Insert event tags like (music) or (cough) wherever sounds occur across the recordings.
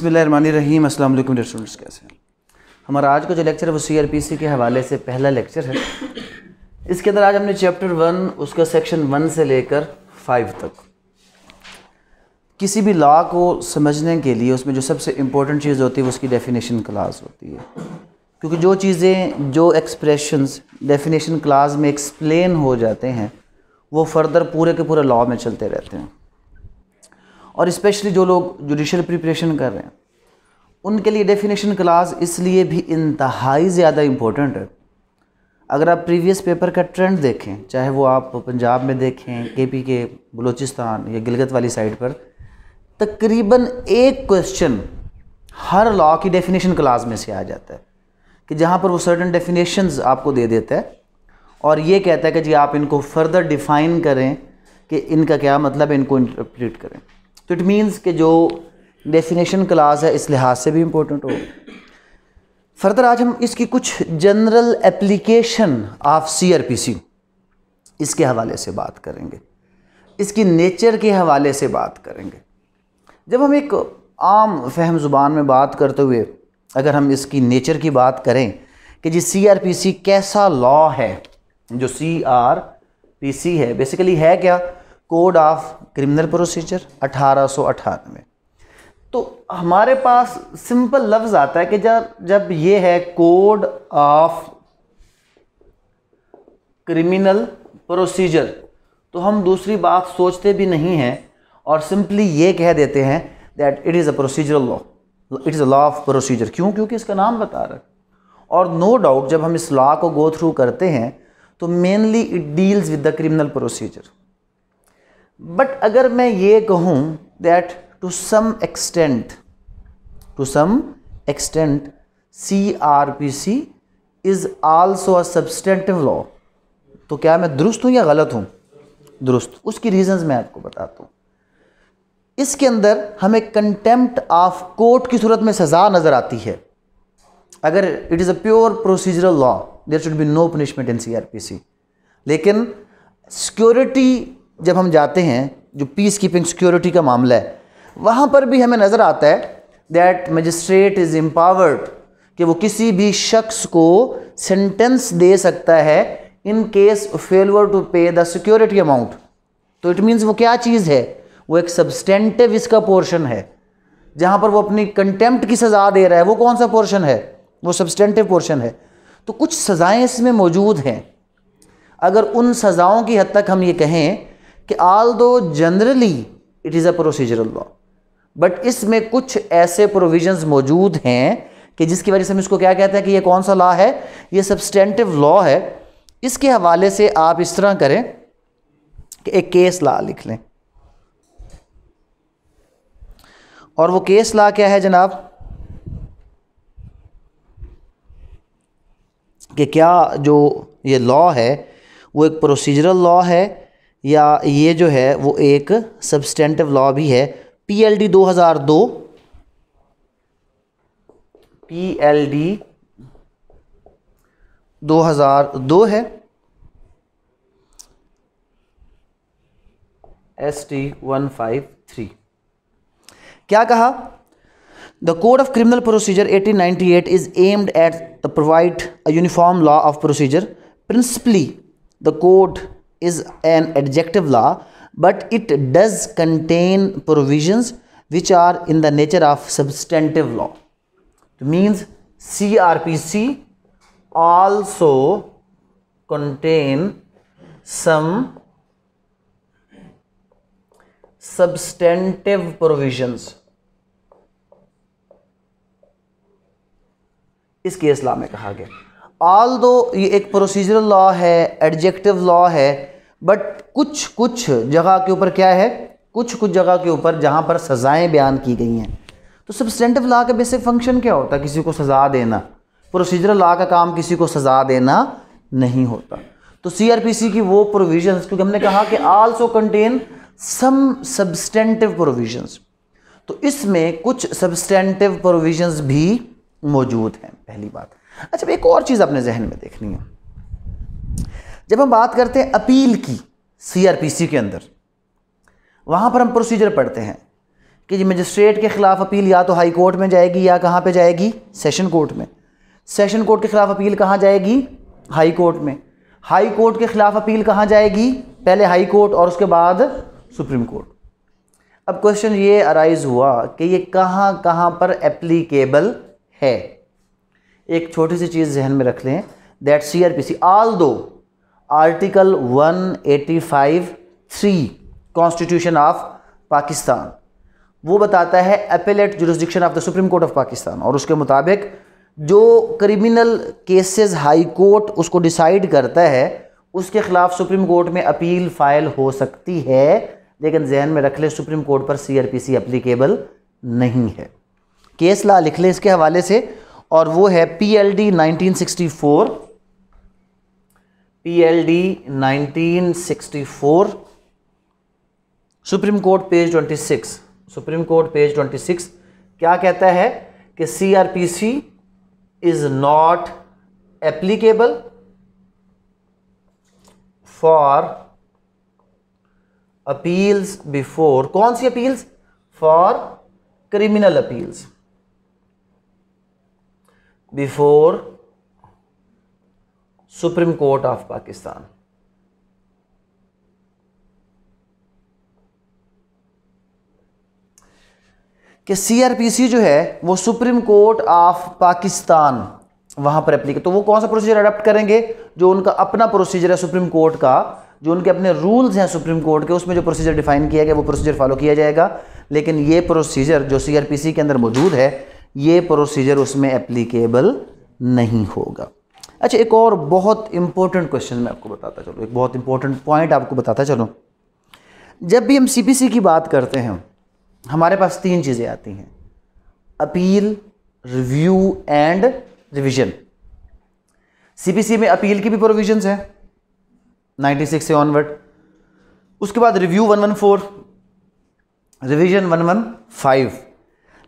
बिसमीम असल dear students कैसे हैं हमारा आज का जो लेक्चर है वो सी के हवाले से पहला लेक्चर है इसके अंदर आज हमने चैप्टर वन उसका सेक्शन वन से लेकर फाइव तक किसी भी लॉ को समझने के लिए उसमें जो सबसे इम्पोर्टेंट चीज़ होती है उसकी डेफिनेशन क्लास होती है क्योंकि जो चीज़ें जो एक्सप्रेशंस डेफिनेशन क्लास में एक्सप्लेन हो जाते हैं वो फर्दर पूरे के पूरे लॉ में चलते रहते हैं और इस्पेशली जो लोग जुडिशल प्रिपरेशन कर रहे हैं उनके लिए डेफिनेशन क्लास इसलिए भी इंतहाई ज़्यादा इम्पोर्टेंट है अगर आप प्रीवियस पेपर का ट्रेंड देखें चाहे वो आप पंजाब में देखें के पी के बलूचिस्तान या गिलगत वाली साइड पर तकरीबन एक क्वेश्चन हर लॉ की डेफिनेशन क्लास में से आ जाता है कि जहाँ पर वो सर्टन डेफिनेशन आपको दे देता है और ये कहता है कि जी आप इनको फर्दर डिफ़ाइन करें कि इनका क्या मतलब है इनको इंटरप्रेट करें तो इट मीन्स कि जो डेफिनेशन क्लास है इस लिहाज से भी इम्पोर्टेंट हो फर्दर आज हम इसकी कुछ जनरल एप्लीकेशन ऑफ सी इसके हवाले से बात करेंगे इसकी नेचर के हवाले से बात करेंगे जब हम एक आम फहम ज़ुबान में बात करते हुए अगर हम इसकी नेचर की बात करें कि जी सी कैसा लॉ है जो सी आर पी सी है बेसिकली है क्या कोड ऑफ क्रिमिनल प्रोसीजर अठारह तो हमारे पास सिंपल लफ्ज़ आता है कि जब जब ये है कोड ऑफ क्रिमिनल प्रोसीजर तो हम दूसरी बात सोचते भी नहीं हैं और सिंपली ये कह देते हैं that it is a procedural law it is a law of procedure क्यों क्योंकि इसका नाम बता रहा है और नो no डाउट जब हम इस लॉ को गो थ्रू करते हैं तो mainly it deals with the criminal procedure but अगर मैं ये कहूँ that to some extent to some extent C R P C is also a substantive law तो क्या मैं दुरुस्त हूँ या गलत हूँ दुरुस्त उसकी रीजंस मैं आपको बताता हूँ इसके अंदर हमें कंटेम्प्ट ऑफ कोर्ट की सूरत में सज़ा नज़र आती है अगर it is a pure procedural law there should be no punishment in C R P C लेकिन सिक्योरिटी जब हम जाते हैं जो पीस कीपिंग सिक्योरिटी का मामला है वहाँ पर भी हमें नज़र आता है दैट मजिस्ट्रेट इज़ एम्पावर्ड कि वो किसी भी शख्स को सेंटेंस दे सकता है in case failure to pay the security amount तो इट मीन्स वो क्या चीज़ है वो एक सब्सटेंटिव इसका पोर्शन है जहाँ पर वो अपनी कंटेम्प्ट की सज़ा दे रहा है वो कौन सा पोर्शन है वो सब्सटेंटिव पोर्शन है तो कुछ सज़ाएँ इसमें मौजूद हैं अगर उन सज़ाओं की हद तक हम ये कहें कि although generally it is a procedural law but इसमें कुछ ऐसे प्रोविजंस मौजूद हैं कि जिसकी वजह से हम इसको क्या कहते हैं कि ये कौन सा लॉ है ये सब्सटेंटिव लॉ है इसके हवाले से आप इस तरह करें कि एक केस लॉ लिख लें और वो केस लॉ क्या है जनाब कि क्या जो ये लॉ है वो एक प्रोसीजरल लॉ है या ये जो है वो एक सब्सटेंटिव लॉ भी है पी एल डी दो हज़ार दो पी 2002 है S T one five three क्या कहा the code of criminal procedure 1898 is aimed at the provide a uniform law of procedure principally the code is an adjective law but it does contain provisions which are in the nature of substantive law it means crpc also contain some substantive provisions इसके इस्लाम में कहा गया all although ये एक procedural law है adjective law है but कुछ कुछ जगह के ऊपर क्या है कुछ कुछ जगह के ऊपर जहाँ पर सज़ाएँ बयान की गई हैं तो सब्सटेंटिव लॉ का बेसिक फंक्शन क्या होता है किसी को सज़ा देना प्रोसीजरल लॉ का काम किसी को सज़ा देना नहीं होता तो सी की वो प्रोविजंस क्योंकि हमने कहा कि also contain some substantive provisions तो इसमें कुछ सब्सटेंटिव प्रोविजंस भी मौजूद हैं पहली बात अच्छा एक और चीज़ अपने जहन में देखनी है जब हम बात करते हैं अपील की सीआरपीसी के अंदर वहाँ पर हम प्रोसीजर पढ़ते हैं कि जी मजिस्ट्रेट के ख़िलाफ़ अपील या तो हाई कोर्ट में जाएगी या कहाँ पे जाएगी सेशन कोर्ट में सेशन कोर्ट के ख़िलाफ़ अपील कहाँ जाएगी हाई कोर्ट में हाई कोर्ट के ख़िलाफ़ अपील कहाँ जाएगी पहले हाई कोर्ट और उसके बाद सुप्रीम कोर्ट अब क्वेश्चन ये अराइज़ हुआ कि ये कहाँ कहाँ पर एप्लीकेबल है एक छोटी सी चीज़ जहन में रख लें that C R P C although article 185 three constitution of Pakistan वो बताता है appellate jurisdiction of the supreme court of Pakistan और उसके मुताबिक जो क्रिमिनल केसेस हाई कोर्ट उसको डिसाइड करता है उसके ख़िलाफ़ सुप्रीम कोर्ट में अपील फाइल हो सकती है लेकिन जहन में रख ले सुप्रीम कोर्ट पर सी एप्लीकेबल नहीं है केस ला लिख लें इसके हवाले से और वो है P L D nineteen sixty four L D nineteen sixty four supreme court page twenty six supreme court page twenty six क्या कहता है कि C R P C is not applicable for appeals before कौन सी appeals for criminal appeals before supreme court of Pakistan कि CRPC जो है वो सुप्रीम कोर्ट ऑफ पाकिस्तान वहां पर अप्लीके तो वो कौन सा प्रोसीजर अडॉप्ट करेंगे जो उनका अपना प्रोसीजर है सुप्रीम कोर्ट का जो उनके अपने रूल्स हैं सुप्रीम कोर्ट के उसमें जो प्रोसीजर डिफाइन किया गया वो प्रोसीजर फॉलो किया जाएगा लेकिन ये प्रोसीजर जो सीआरपीसी के अंदर मौजूद है ये प्रोसीजर उसमें एप्लीकेबल नहीं होगा अच्छा एक और बहुत इंपॉर्टेंट क्वेश्चन मैं आपको बताता चलूँ एक बहुत इंपॉर्टेंट पॉइंट आपको बताता चलूँ जब भी हम सी की बात करते हैं हमारे पास तीन चीज़ें आती हैं अपील रिव्यू एंड रिवीजन सी में अपील की भी प्रोविजंस हैं 96 से ऑनवर्ड उसके बाद रिव्यू 114 रिवीजन 115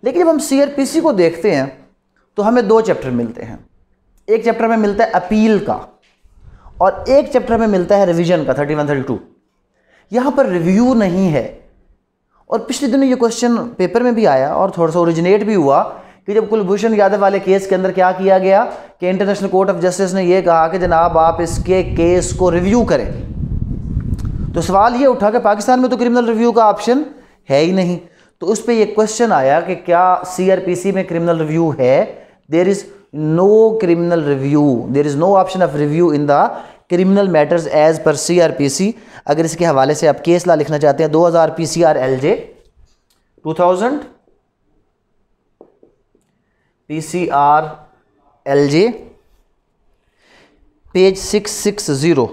लेकिन जब हम सीआरपीसी को देखते हैं तो हमें दो चैप्टर मिलते हैं एक चैप्टर में मिलता है अपील का और एक चैप्टर में मिलता है रिवीजन का थर्टी वन थर्टी टू यहाँ पर रिव्यू नहीं है और पिछले दिनों ये क्वेश्चन पेपर में भी आया और थोड़ा सा ओरिजिनेट भी हुआ कि जब कुलभूषण यादव वाले केस के अंदर क्या किया गया कि इंटरनेशनल कोर्ट ऑफ जस्टिस ने यह कहा कि जनाब आप इसके केस को रिव्यू करें तो सवाल ये उठा कि पाकिस्तान में तो क्रिमिनल रिव्यू का ऑप्शन है ही नहीं तो उस पर यह क्वेश्चन आया कि क्या सी में क्रिमिनल रिव्यू है there is no criminal review there is no option of review in the criminal matters as per CRPC agar iske hawale se aap case ला likhna chahte hain 2000 PCR LJ 2000 PCR LJ page 660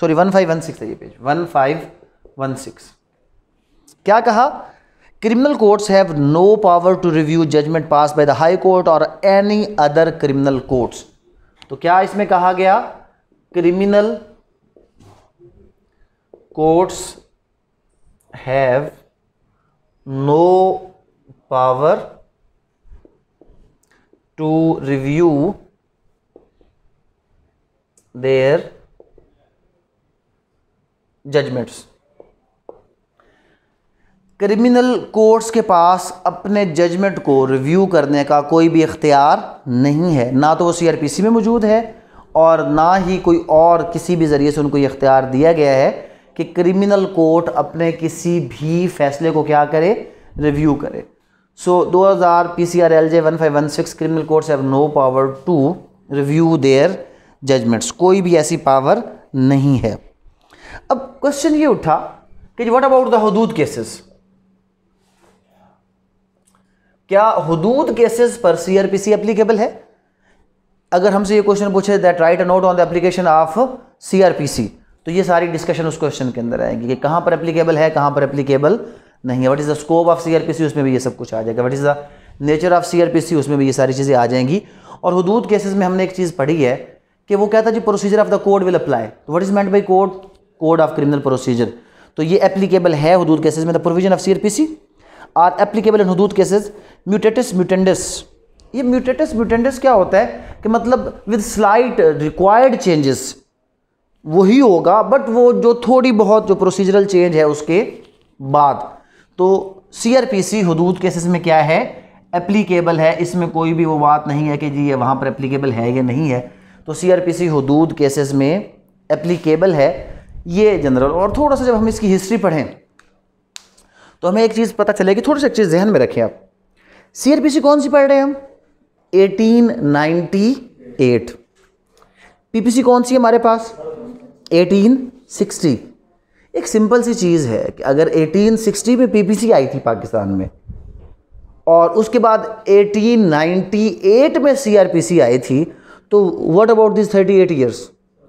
sorry 1516 है ये page 1516 क्या कहा criminal courts have no power to review judgment pass by the high court और any other criminal courts तो क्या इसमें कहा गया criminal courts have no power to review their judgments criminal courts के पास अपने जजमेंट को रिव्यू करने का कोई भी इख्तियार नहीं है ना तो वो सीआरपीसी में मौजूद है और ना ही कोई और किसी भी ज़रिए से उनको ये इख्तियार दिया गया है कि क्रिमिनल कोर्ट अपने किसी भी फैसले को क्या करे रिव्यू करे so so, 2000 PCR LJ 1516 criminal courts have no power to review their judgments कोई भी ऐसी पावर नहीं है अब क्वेश्चन ये उठा कि व्हाट अबाउट द हदूद केसेस क्या हदूद केसेस पर सीआरपीसी एप्लीकेबल है अगर हमसे ये क्वेश्चन पूछे that write a note on the application of CRPC तो ये सारी डिस्कशन उस क्वेश्चन के अंदर आएगी कि कहाँ पर एप्लीकेबल है कहाँ पर एप्लीकेबल नहीं है what is the scope of CRPC उसमें भी ये सब कुछ आ जाएगा what is the nature of CRPC उसमें भी ये सारी चीज़ें आ जाएंगी और हदूद केसेज में हमने एक चीज़ पढ़ी है कि वो कहता है जी procedure of the code will apply तो what is meant by code code of criminal procedure तो ये एप्लीकेबल है हदूद केसेज में the provision of C C R applicable in हदूद केसेज म्यूटेटस म्यूटेंडस ये म्यूटेटस म्यूटेंडस क्या होता है कि मतलब विद स्लाइट रिक्वायर्ड चेंजेस वही होगा बट वो जो थोड़ी बहुत जो प्रोसीजरल चेंज है उसके बाद तो सी आर पी सी हदूद केसेस में क्या है एप्लीकेबल है इसमें कोई भी वो बात नहीं है कि जी ये वहाँ पर एप्लीकेबल है या नहीं है तो सी आर पी सी हदूद केसेस में एप्लीकेबल है ये जनरल और थोड़ा सा जब हम इसकी हिस्ट्री पढ़ें तो हमें एक चीज़ पता चलेगी थोड़ी सी एक चीज़ जहन में रखें आप सीआरपीसी कौन सी पढ़ रहे हैं हम 1898 पीपीसी कौन सी हमारे पास 1860 एक सिंपल सी चीज़ है कि अगर 1860 में पीपीसी आई थी पाकिस्तान में और उसके बाद 1898 में सीआरपीसी आई थी तो what about this 38 eight years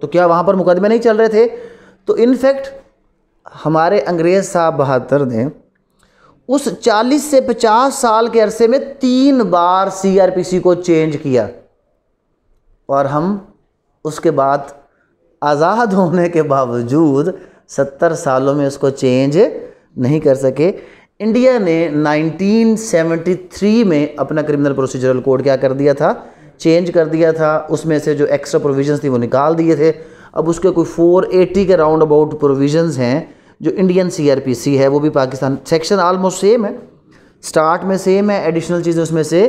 तो क्या वहाँ पर मुकदमे नहीं चल रहे थे तो इनफैक्ट हमारे अंग्रेज़ साहब बहादुर ने उस 40 से 50 साल के अरसे में तीन बार सीआरपीसी को चेंज किया और हम उसके बाद आज़ाद होने के बावजूद 70 सालों में उसको चेंज नहीं कर सके इंडिया ने 1973 में अपना क्रिमिनल प्रोसीजरल कोड क्या कर दिया था चेंज कर दिया था उसमें से जो एक्स्ट्रा प्रोविजंस थी वो निकाल दिए थे अब उसके कोई 480 के राउंड अबाउट प्रोविजंस हैं जो इंडियन सीआरपीसी है वो भी पाकिस्तान सेक्शन ऑलमोस्ट सेम है स्टार्ट में सेम है एडिशनल चीज़ें उसमें से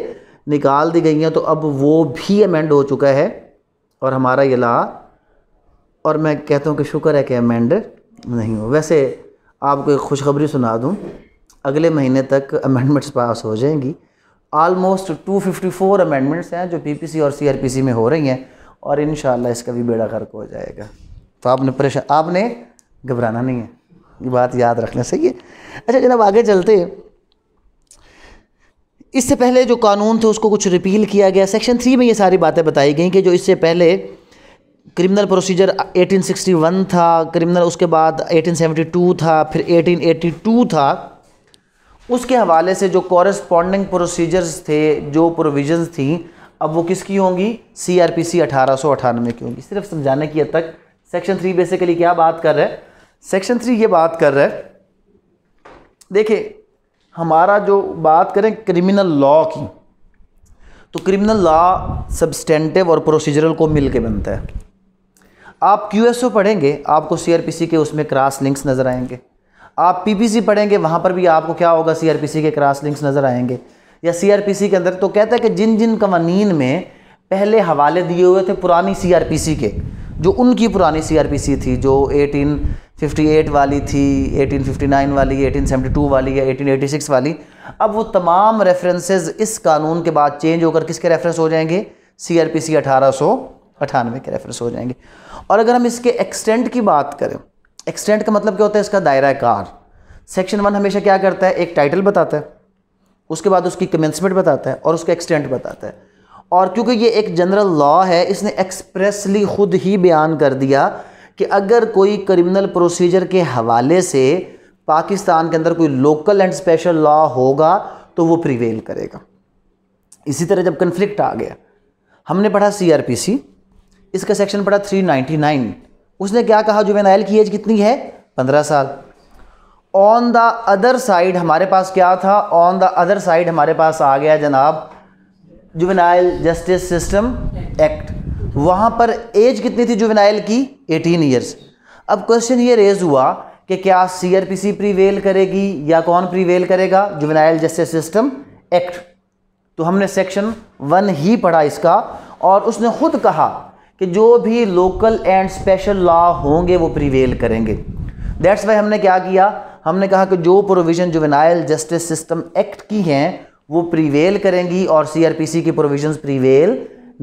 निकाल दी गई हैं तो अब वो भी अमेंड हो चुका है और हमारा ये ला और मैं कहता हूँ कि शुक्र है कि अमेंड नहीं हो वैसे आपको एक खुशखबरी सुना दूँ अगले महीने तक अमेंडमेंट्स पास हो जाएंगी आलमोस्ट 254 अमेंडमेंट्स हैं जो पीपीसी और सीआरपीसी में हो रही हैं और इन इसका भी बेड़ा गर्क हो जाएगा तो आपने परेशान आपने घबराना नहीं है ये बात याद रखना सही है अच्छा जनाब आगे चलते इससे पहले जो कानून थे उसको कुछ रिपील किया गया सेक्शन थ्री में ये सारी बातें बताई गई कि जो इससे पहले क्रिमिनल प्रोसीजर 1861 था क्रिमिनल उसके बाद 1872 था फिर 1882 था उसके हवाले से जो कॉरस्पॉन्डिंग प्रोसीजर्स थे जो प्रोविजंस थी अब वो किसकी होंगी सी आर पी सी अठारह सौ अठानवे की होंगी सिर्फ समझाने की हद तक सेक्शन थ्री बेसिकली क्या बात कर रहे हैं सेक्शन थ्री ये बात कर रहा है देखिए हमारा जो बात करें क्रिमिनल लॉ की तो क्रिमिनल लॉ सब्सटेंटिव और प्रोसीजरल को मिल के बनता है आप क्यू एस ओ पढ़ेंगे आपको सी आर पी सी के उसमें क्रॉस लिंक्स नज़र आएंगे आप पी पी सी पढ़ेंगे वहाँ पर भी आपको क्या होगा सी आर पी सी के क्रॉस लिंक्स नज़र आएंगे या सी आर पी सी के अंदर तो कहता है कि जिन जिन कवानीन में पहले हवाले दिए हुए थे पुरानी सी आर पी सी के जो उनकी पुरानी सी आर पी सी थी जो एटीन 58 वाली थी 1859 वाली 1872 वाली या 1886 वाली अब वो तमाम रेफरेंसेस इस कानून के बाद चेंज होकर किसके रेफरेंस हो जाएंगे सी आर पी सी अठारह के रेफरेंस हो जाएंगे और अगर हम इसके एक्सटेंट की बात करें एक्सटेंट का मतलब क्या होता है इसका दायरा कार सेक्शन वन हमेशा क्या करता है एक टाइटल बताता है उसके बाद उसकी कमेंसमेंट बताता है और उसका एक्सटेंट बताता है और क्योंकि ये एक जनरल लॉ है इसने एक्सप्रेसली खुद ही बयान कर दिया कि अगर कोई क्रिमिनल प्रोसीजर के हवाले से पाकिस्तान के अंदर कोई लोकल एंड स्पेशल लॉ होगा तो वो प्रिवेल करेगा इसी तरह जब कन्फ्लिक्ट आ गया हमने पढ़ा सीआरपीसी इसका सेक्शन पढ़ा 399 उसने क्या कहा जुवेनाइल की एज कितनी है 15 साल ऑन द अदर साइड हमारे पास क्या था ऑन द अदर साइड हमारे पास आ गया जनाब जुवेनाइल जस्टिस सिस्टम एक्ट वहाँ पर एज कितनी थी जुवेनाइल की 18 ईयर्स अब क्वेश्चन ये रेज हुआ कि क्या C R P C prevail करेगी या कौन प्रीवेल करेगा जुवेनाइल जस्टिस सिस्टम एक्ट तो हमने सेक्शन वन ही पढ़ा इसका और उसने खुद कहा कि जो भी लोकल एंड स्पेशल लॉ होंगे वो प्रीवेल करेंगे दैट्स वाई हमने क्या किया हमने कहा कि जो provision juvenile justice system act की हैं वो प्रीवेल करेंगी और सी आर पी सी की प्रोविज़न प्रीवेल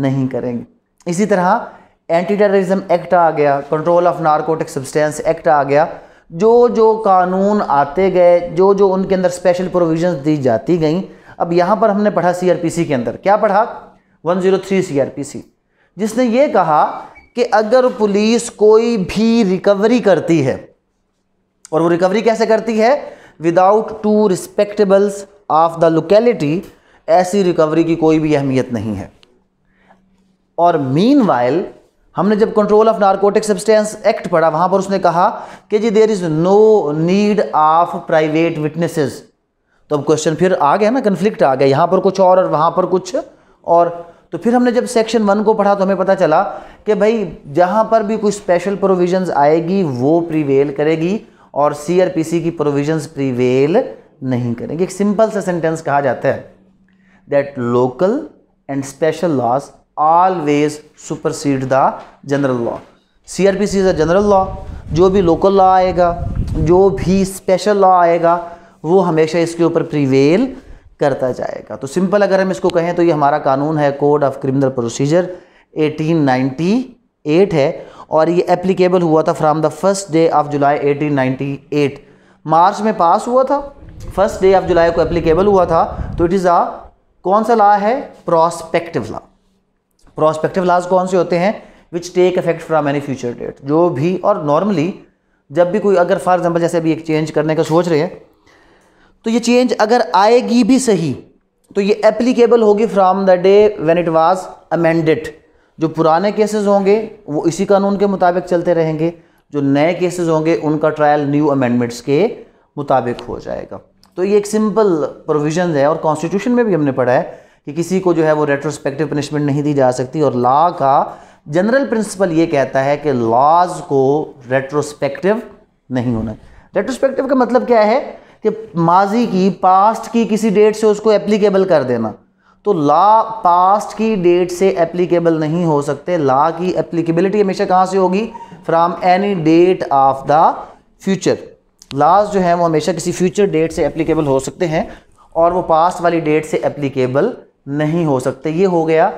नहीं करेंगे इसी तरह एंटी टेररिज्म एक्ट आ गया control of narcotic substance act आ गया जो जो कानून आते गए जो जो उनके अंदर स्पेशल प्रोविजन दी जाती गई अब यहाँ पर हमने पढ़ा सीआरपीसी के अंदर क्या पढ़ा 103 सीआरपीसी जिसने ये कहा कि अगर पुलिस कोई भी रिकवरी करती है और वो रिकवरी कैसे करती है without to respectables of the locality ऐसी रिकवरी की कोई भी अहमियत नहीं है और मीन हमने जब control of narcotic substance act पढ़ा वहां पर उसने कहा कि जी there is no need of private witnesses तो अब क्वेश्चन फिर आ गया ना कन्फ्लिक्ट आ गया यहाँ पर कुछ और और वहाँ पर कुछ और तो फिर हमने जब सेक्शन वन को पढ़ा तो हमें पता चला कि भाई जहाँ पर भी कुछ स्पेशल प्रोविजंस आएगी वो प्रीवेल करेगी और सीआरपीसी की प्रोविजंस प्रीवेल नहीं करेंगे एक सिंपल सा सेंटेंस कहा जाता है that local and special laws always supersede the general law C R P C is a general law जो भी लोकल लॉ आएगा जो भी स्पेशल लॉ आएगा वो हमेशा इसके ऊपर प्रिवेल करता जाएगा तो सिंपल अगर हम इसको कहें तो ये हमारा कानून है कोड ऑफ क्रिमिनल प्रोसीजर 1898 है और ये एप्लीकेबल हुआ था from the first day of July 1898 March में पास हुआ था फर्स्ट डे ऑफ जुलाई को एप्लीकेबल हुआ था तो इट इज़ अ कौन सा लॉ है प्रोस्पेक्टिव लॉ प्रोस्पेक्टिव लॉज कौन से होते हैं which take effect from any future date जो भी और नॉर्मली जब भी कोई अगर फॉर एग्जाम्पल जैसे अभी एक चेंज करने का सोच रहे हैं तो ये चेंज अगर आएगी भी सही तो ये एप्लीकेबल होगी from the day when it was amended जो पुराने केसेज होंगे वो इसी कानून के मुताबिक चलते रहेंगे जो नए केसेज होंगे उनका ट्रायल न्यू अमेंडमेंट्स के मुताबिक हो जाएगा तो ये एक सिंपल प्रोविजन है और कॉन्स्टिट्यूशन में भी हमने पढ़ा है कि किसी को जो है वो रेट्रोस्पेक्टिव पनिशमेंट नहीं दी जा सकती और लॉ का जनरल प्रिंसिपल ये कहता है कि लॉज को रेट्रोस्पेक्टिव नहीं होना रेट्रोस्पेक्टिव का मतलब क्या है कि माजी की पास्ट की किसी डेट से उसको एप्लीकेबल कर देना तो लॉ पास्ट की डेट से एप्लीकेबल नहीं हो सकते लॉ की एप्लीकेबिलिटी हमेशा कहाँ से होगी from any date of the future laws जो है वो हमेशा किसी फ्यूचर डेट से एप्लीकेबल हो सकते हैं और वो पास्ट वाली डेट से एप्लीकेबल नहीं हो सकते ये हो गया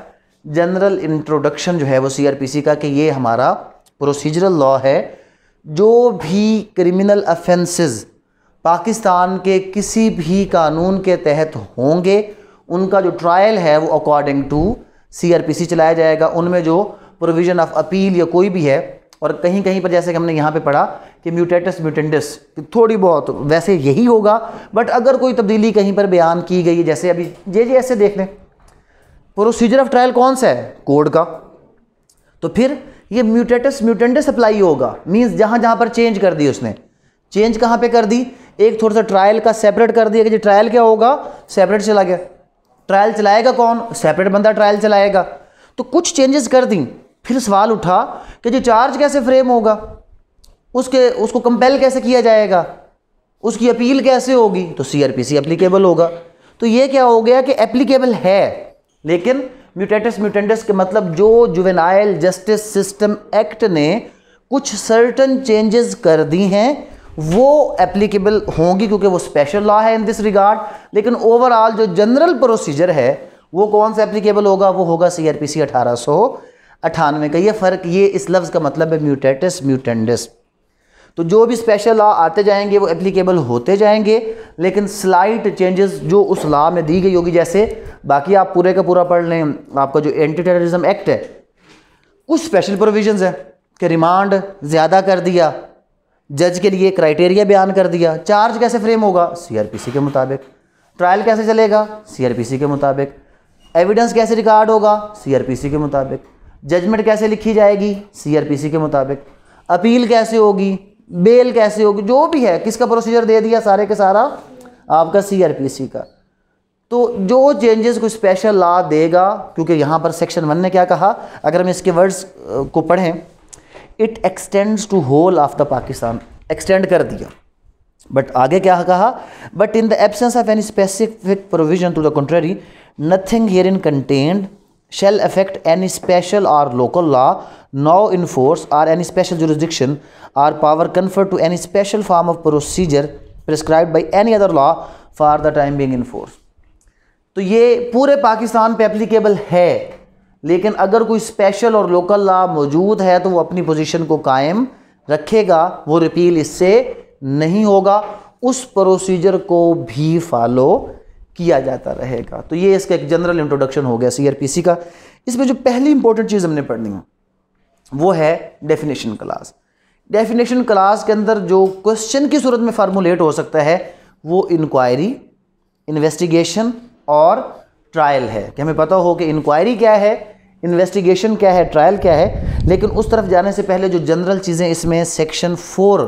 जनरल इंट्रोडक्शन जो है वो सीआरपीसी का कि ये हमारा प्रोसीजरल लॉ है जो भी क्रिमिनल अफेंसेस पाकिस्तान के किसी भी कानून के तहत होंगे उनका जो ट्रायल है वो अकॉर्डिंग टू सीआरपीसी चलाया जाएगा उनमें जो प्रोविज़न ऑफ अपील या कोई भी है और कहीं कहीं पर जैसे कि हमने यहाँ पे पढ़ा कि म्यूटेटस म्यूटेंडस थोड़ी बहुत वैसे यही होगा बट अगर कोई तब्दीली कहीं पर बयान की गई है जैसे अभी जे जी ऐसे देख लें प्रोसीजर ऑफ ट्रायल कौन सा है कोड का तो फिर ये म्यूटेटस म्यूटेंडस अप्लाई होगा मीन्स जहाँ जहाँ पर चेंज कर दी उसने चेंज कहाँ पर कर दी एक थोड़ा सा ट्रायल का सेपरेट कर दिया कि जी ट्रायल क्या होगा सेपरेट चला गया ट्रायल चलाएगा कौन सेपरेट बंदा ट्रायल चलाएगा तो कुछ चेंजेस कर दी फिर सवाल उठा कि जी चार्ज कैसे फ्रेम होगा उसके उसको कंपेल कैसे किया जाएगा उसकी अपील कैसे होगी तो C R P C applicable होगा तो ये क्या हो गया कि एप्लीकेबल है लेकिन म्यूटेटस म्यूटेंटस के मतलब जो जुवेनाइल जस्टिस सिस्टम एक्ट ने कुछ सर्टन चेंजेस कर दी हैं वो एप्लीकेबल होंगी क्योंकि वो स्पेशल लॉ है इन दिस रिगार्ड लेकिन ओवरऑल जो जनरल प्रोसीजर है वो कौन सा एप्लीकेबल होगा वो होगा सी आर पी सी अठारह सौ अठानवे का ये फ़र्क ये इस लफ्ज़ का मतलब है म्यूटेटस म्यूटेंडस तो जो भी स्पेशल लॉ आते जाएंगे वो एप्लीकेबल होते जाएंगे लेकिन स्लाइट चेंजेस जो उस लॉ में दी गई होगी जैसे बाकी आप पूरे का पूरा पढ़ लें आपका जो एंटी टेररिज्म एक्ट है कुछ स्पेशल प्रोविजंस है कि रिमांड ज़्यादा कर दिया जज के लिए क्राइटेरिया बयान कर दिया चार्ज कैसे फ्रेम होगा सी के मुताबिक ट्रायल कैसे चलेगा सी के मुताबिक एविडेंस कैसे रिकॉर्ड होगा सी के मुताबिक जजमेंट कैसे लिखी जाएगी सीआरपीसी के मुताबिक अपील कैसे होगी बेल कैसे होगी जो भी है किसका प्रोसीजर दे दिया सारे के सारा आपका सीआरपीसी का तो जो चेंजेस को स्पेशल लॉ देगा क्योंकि यहाँ पर सेक्शन वन ने क्या कहा अगर हम इसके वर्ड्स को पढ़ें it extends to whole of the Pakistan extend कर दिया बट आगे क्या कहा but in the absence of any specific provision to the contrary nothing here in contained shall affect any special or local law now in force or any special jurisdiction or power conferred to any special form of procedure prescribed by any other law for the time being in force तो ये पूरे पाकिस्तान पे applicable है लेकिन अगर कोई special और local law मौजूद है तो वो अपनी पोजीशन को कायम रखेगा वो रिपील इससे नहीं होगा उस प्रोसीजर को भी फॉलो किया जाता रहेगा तो ये इसका एक जनरल इंट्रोडक्शन हो गया सी का इसमें जो पहली इंपॉर्टेंट चीज़ हमने पढ़नी है वो है डेफिनेशन क्लास डेफिनेशन क्लास के अंदर जो क्वेश्चन की सूरत में फार्मूलेट हो सकता है वो इंक्वायरी इन्वेस्टिगेशन और ट्रायल है कि हमें पता हो कि इंक्वायरी क्या है इन्वेस्टिगेशन क्या है ट्रायल क्या है लेकिन उस तरफ जाने से पहले जो जनरल चीज़ें इसमें section four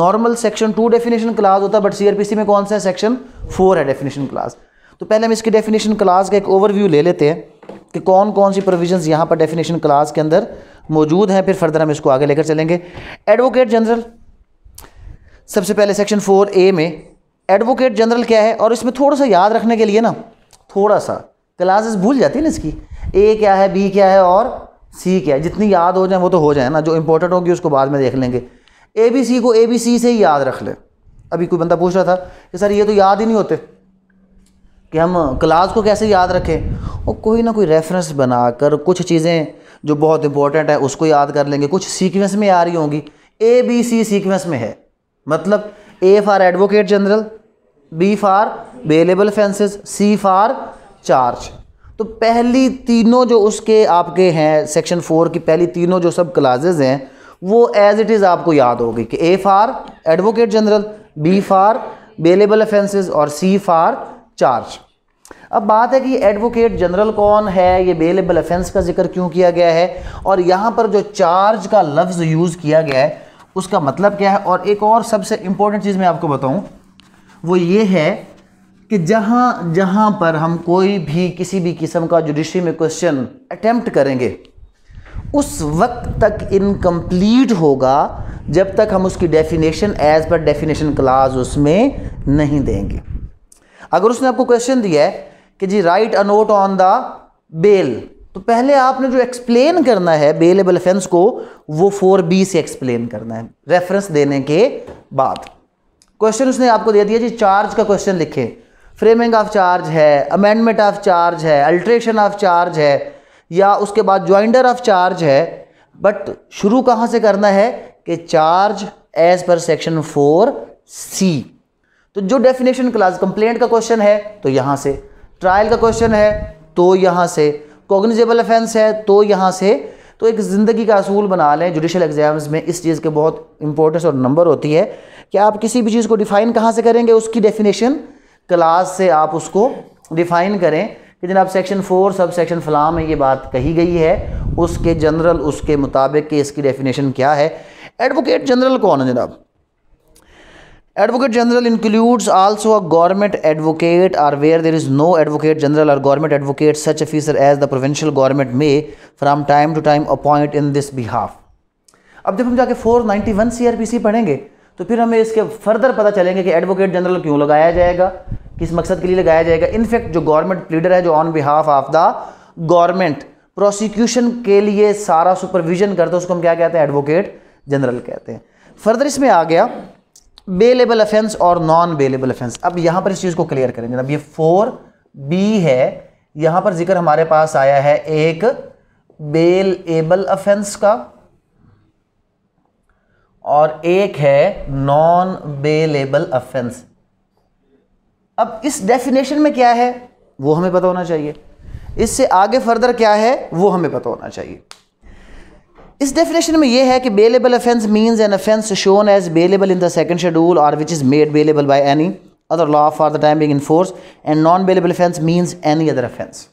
normal section two definition clause होता है बट सीआरपीसी में कौन सा है सेक्शन फोर है डेफिनेशन क्लास तो पहले हम इसकी डेफिनेशन क्लास का एक ओवरव्यू ले लेते हैं कि कौन कौन सी प्रोविजंस यहाँ पर डेफिनेशन क्लास के अंदर मौजूद हैं फिर फर्दर हम इसको आगे लेकर चलेंगे एडवोकेट जनरल सबसे पहले सेक्शन फोर ए में एडवोकेट जनरल क्या है और इसमें थोड़ा सा याद रखने के लिए ना थोड़ा सा क्लासेस भूल जाती है ना इसकी ए क्या है बी क्या है और सी क्या है जितनी याद हो जाए वो तो हो जाए ना जो इंपॉर्टेंट होगी उसको बाद में देख लेंगे ए बी सी को ए बी सी से ही याद रख ले अभी कोई बंदा पूछ रहा था कि सर ये तो याद ही नहीं होते कि हम क्लास को कैसे याद रखें और कोई ना कोई रेफरेंस बनाकर कुछ चीज़ें जो बहुत इंपॉर्टेंट है उसको याद कर लेंगे कुछ सीक्वेंस में आ रही होंगी ए बी सी सीक्वेंस में है मतलब A for advocate general B for bailable offences C for charge तो पहली तीनों जो उसके आपके हैं सेक्शन फोर की पहली तीनों जो सब क्लासेज हैं वो एज इट इज़ आपको याद होगी कि A for advocate general B for bailable offences और सी फार चार्ज अब बात है कि एडवोकेट जनरल कौन है ये बेलेबल अफेंस का जिक्र क्यों किया गया है और यहाँ पर जो चार्ज का लफ्ज़ यूज़ किया गया है उसका मतलब क्या है और एक और सबसे इम्पोर्टेंट चीज़ मैं आपको बताऊँ वो ये है कि जहाँ जहाँ पर हम कोई भी किसी भी किस्म का जुडिशरी में क्वेश्चन अटैम्प्ट करेंगे उस वक्त तक इनकम्प्लीट होगा जब तक हम उसकी डेफिनेशन एज पर डेफिनेशन क्लास उसमें नहीं देंगे अगर उसने आपको क्वेश्चन दिया है कि जी write a note on the bail तो पहले आपने जो एक्सप्लेन करना है बेलेबल ऑफेंस को वो फोर बी से एक्सप्लेन करना है रेफरेंस देने के बाद क्वेश्चन उसने आपको दे दिया जी चार्ज का क्वेश्चन लिखे फ्रेमिंग ऑफ चार्ज है अमेंडमेंट ऑफ चार्ज है अल्ट्रेशन ऑफ चार्ज है या उसके बाद ज्वाइंडर ऑफ चार्ज है बट शुरू कहाँ से करना है कि चार्ज एज पर सेक्शन फोर सी तो जो डेफिनेशन क्लास कंप्लेंट का क्वेश्चन है तो यहाँ से ट्रायल का क्वेश्चन है तो यहाँ से कॉग्निजेबल अफेंस है तो यहाँ से तो एक ज़िंदगी का असूल बना लें जुडिशल एग्ज़ाम्स में इस चीज़ के बहुत इंपॉर्टेंस और नंबर होती है कि आप किसी भी चीज़ को डिफ़ाइन कहाँ से करेंगे उसकी डेफिनेशन क्लास से आप उसको डिफ़ाइन करें कि जनाब सेक्शन फोर सब सेक्शन फलाम में ये बात कही गई है उसके जनरल उसके मुताबिक कि इसकी डेफिनेशन क्या है एडवोकेट जनरल कौन है जनाब advocate general includes also a government advocate or where there is no advocate general और government advocate such officer as the provincial government may from time to time appoint in this behalf अब जब हम जाके four ninety one C R P C पढ़ेंगे तो फिर हमें इसके फर्दर पता चलेंगे कि एडवोकेट जनरल क्यों लगाया जाएगा किस मकसद के लिए लगाया जाएगा इनफैक्ट जो गवर्नमेंट लीडर है जो on behalf of the government prosecution के लिए सारा सुपरविजन करता है उसको हम क्या कहते हैं एडवोकेट जनरल कहते हैं फर्दर इसमें आ गया बेलेबल अफेंस और नॉन बेलेबल अफेंस अब यहाँ पर इस चीज़ को क्लियर करें जनाब ये फोर बी है यहाँ पर जिक्र हमारे पास आया है एक बेलेबल अफेंस का और एक है नॉन बेलेबल अफेंस अब इस डेफिनेशन में क्या है वो हमें पता होना चाहिए इससे आगे फर्दर क्या है वो हमें पता होना चाहिए इस डेफिनेशन में यह है कि bailable offence means an offence shown as bailable in the second schedule और which is made bailable by any other law for the time being enforced and non bailable offence means any other offence